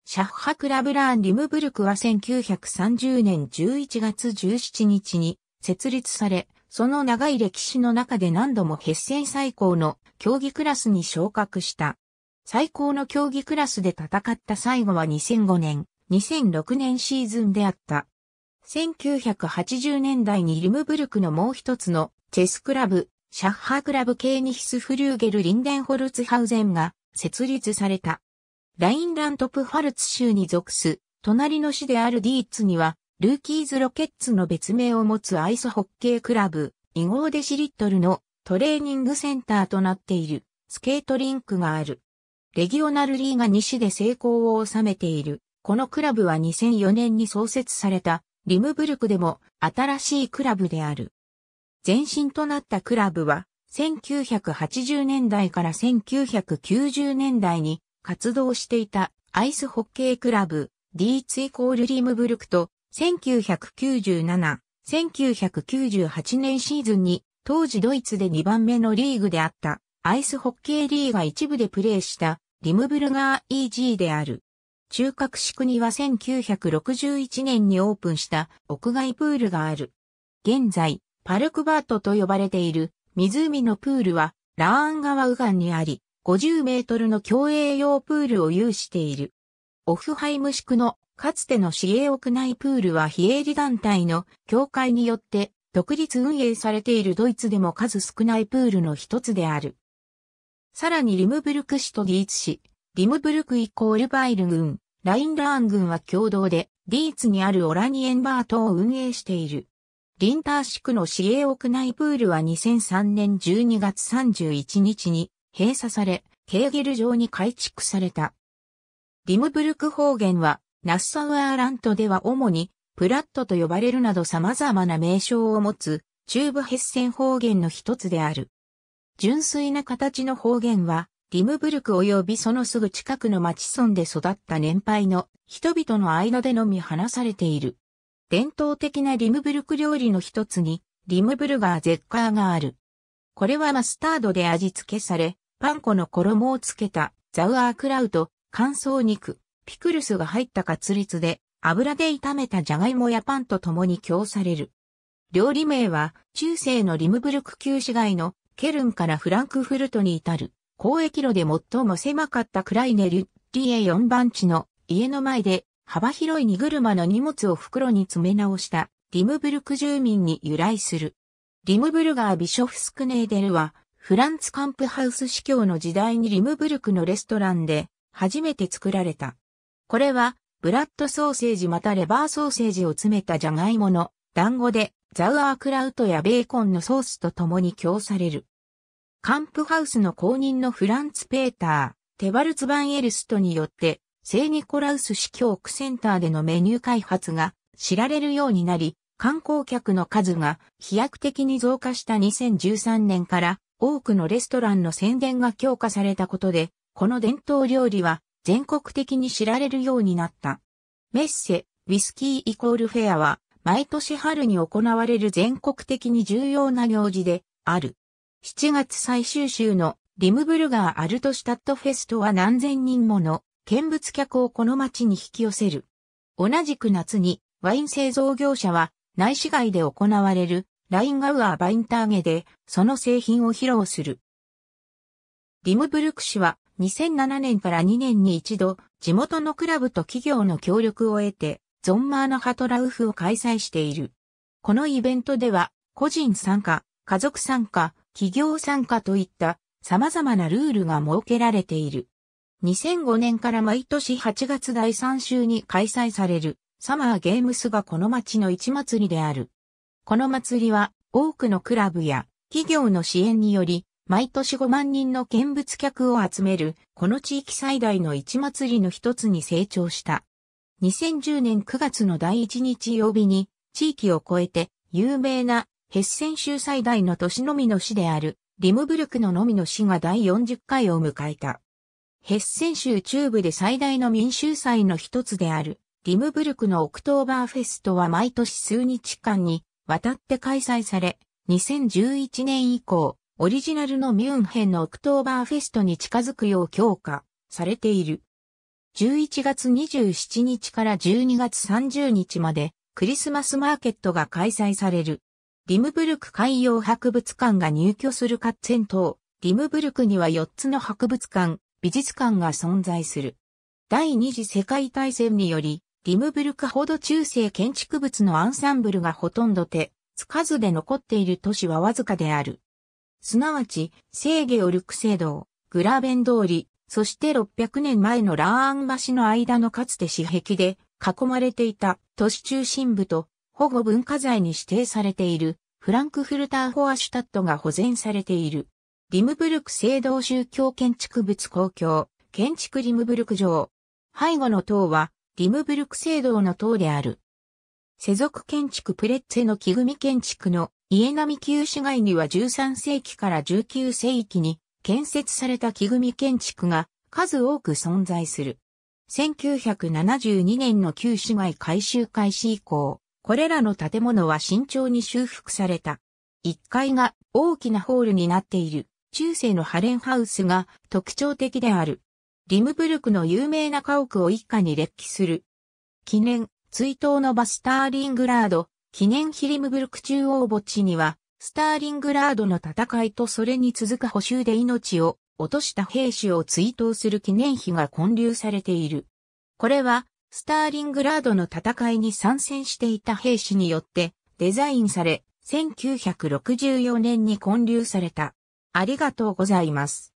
シャッハクラブラーン・リムブルクは1930年11月17日に設立され、その長い歴史の中で何度もヘッセン最高の競技クラスに昇格した。最高の競技クラスで戦った最後は2005年、2006年シーズンであった。1980年代にリムブルクのもう一つのチェスクラブ、シャッハークラブ系にヒスフリューゲル・リンデンホルツハウゼンが設立された。ラインラントプファルツ州に属す、隣の市であるディーツには、ルーキーズ・ロケッツの別名を持つアイスホッケークラブ、イゴーデシリットルのトレーニングセンターとなっているスケートリンクがある。レギオナルリーが西で成功を収めている。このクラブは2004年に創設されたリムブルクでも新しいクラブである。前身となったクラブは、1980年代から1990年代に活動していたアイスホッケークラブ、ディーツイコールリムブルクと、1997、1998年シーズンに、当時ドイツで2番目のリーグであった、アイスホッケーリーガ一部でプレーした、リムブルガー EG である。中核市区には1961年にオープンした屋外プールがある。現在、パルクバートと呼ばれている湖のプールはラーン川右岸にあり、50メートルの競泳用プールを有している。オフハイム宿のかつての市営屋内プールは非営利団体の協会によって独立運営されているドイツでも数少ないプールの一つである。さらにリムブルク市とディーツ市、リムブルクイコールバイル軍、ラインラーン軍は共同で、ディーツにあるオラニエンバートを運営している。リンターシクの市営屋内プールは2003年12月31日に閉鎖され、ケーゲル城に改築された。リムブルク方言は、ナッサウアーラントでは主に、プラットと呼ばれるなど様々な名称を持つ、中部ヘッセン方言の一つである。純粋な形の方言は、リムブルク及びそのすぐ近くの町村で育った年配の人々の間でのみ話されている。伝統的なリムブルク料理の一つに、リムブルガーゼッカーがある。これはマスタードで味付けされ、パン粉の衣をつけた、ザウアークラウト、乾燥肉、ピクルスが入ったカツレツで、油で炒めたジャガイモやパンと共に供される。料理名は、中世のリムブルク旧市街のケルンからフランクフルトに至る、交易路で最も狭かったクライネ・リュッリエ4番地の家の前で幅広い荷車の荷物を袋に詰め直したリムブルク住民に由来する。リムブルガー・ビショフスクネーデルは、フランツ・カンプハウス司教の時代にリムブルクのレストランで初めて作られた。これは、ブラッドソーセージまたレバーソーセージを詰めたジャガイモの団子でザウアークラウトやベーコンのソースと共に供される。カンプハウスの公認のフランツ・ペーター、テバルツ・バンエルストによって聖ニコラウス市教区センターでのメニュー開発が知られるようになり、観光客の数が飛躍的に増加した2013年から多くのレストランの宣伝が強化されたことで、この伝統料理は全国的に知られるようになった。メッセ、ウィスキーイコールフェアは、毎年春に行われる全国的に重要な行事である。7月最終週のリムブルガーアルトシュタットフェストは何千人もの見物客をこの町に引き寄せる。同じく夏に、ワイン製造業者は、内市街で行われる、ラインガウアーバインターゲで、その製品を披露する。リムブルク氏は、2007年から2年に一度、地元のクラブと企業の協力を得て、ゾンマーのハトラウフを開催している。このイベントでは、個人参加、家族参加、企業参加といった様々なルールが設けられている。2005年から毎年8月第3週に開催されるサマーゲームスがこの町の一祭りである。この祭りは多くのクラブや企業の支援により毎年5万人の見物客を集めるこの地域最大の一祭りの一つに成長した。2010年9月の第1日曜日に地域を超えて有名なヘッセン州最大の都市のみの市であるリムブルクののみの市が第40回を迎えた。ヘッセン州中部で最大の民衆祭の一つである、ディムブルクのオクトーバーフェストは毎年数日間にわたって開催され、2011年以降、オリジナルのミュンヘンのオクトーバーフェストに近づくよう強化されている。11月27日から12月30日までクリスマスマーケットが開催される。ディムブルク海洋博物館が入居するカッツェン島、ディムブルクには4つの博物館、美術館が存在する。第二次世界大戦により、リムブルクほど中世建築物のアンサンブルがほとんどて、つかずで残っている都市はわずかである。すなわち、聖ゲオルク聖堂、グラベン通り、そして600年前のラーン橋の間のかつて私壁で囲まれていた都市中心部と保護文化財に指定されているフランクフルター・フォアシュタットが保全されている。リムブルク聖堂宗教建築物公共、建築リムブルク城。背後の塔は、リムブルク聖堂の塔である。世俗建築プレッツェの木組建築の家並旧市街には13世紀から19世紀に建設された木組建築が数多く存在する。1972年の旧市街改修開始以降、これらの建物は慎重に修復された。1階が大きなホールになっている。中世のハレンハウスが特徴的である。リムブルクの有名な家屋を一家に列記する。記念、追悼の場スターリングラード、記念ヒリムブルク中央墓地には、スターリングラードの戦いとそれに続く補修で命を落とした兵士を追悼する記念碑が建立されている。これは、スターリングラードの戦いに参戦していた兵士によってデザインされ、1964年に建立された。ありがとうございます。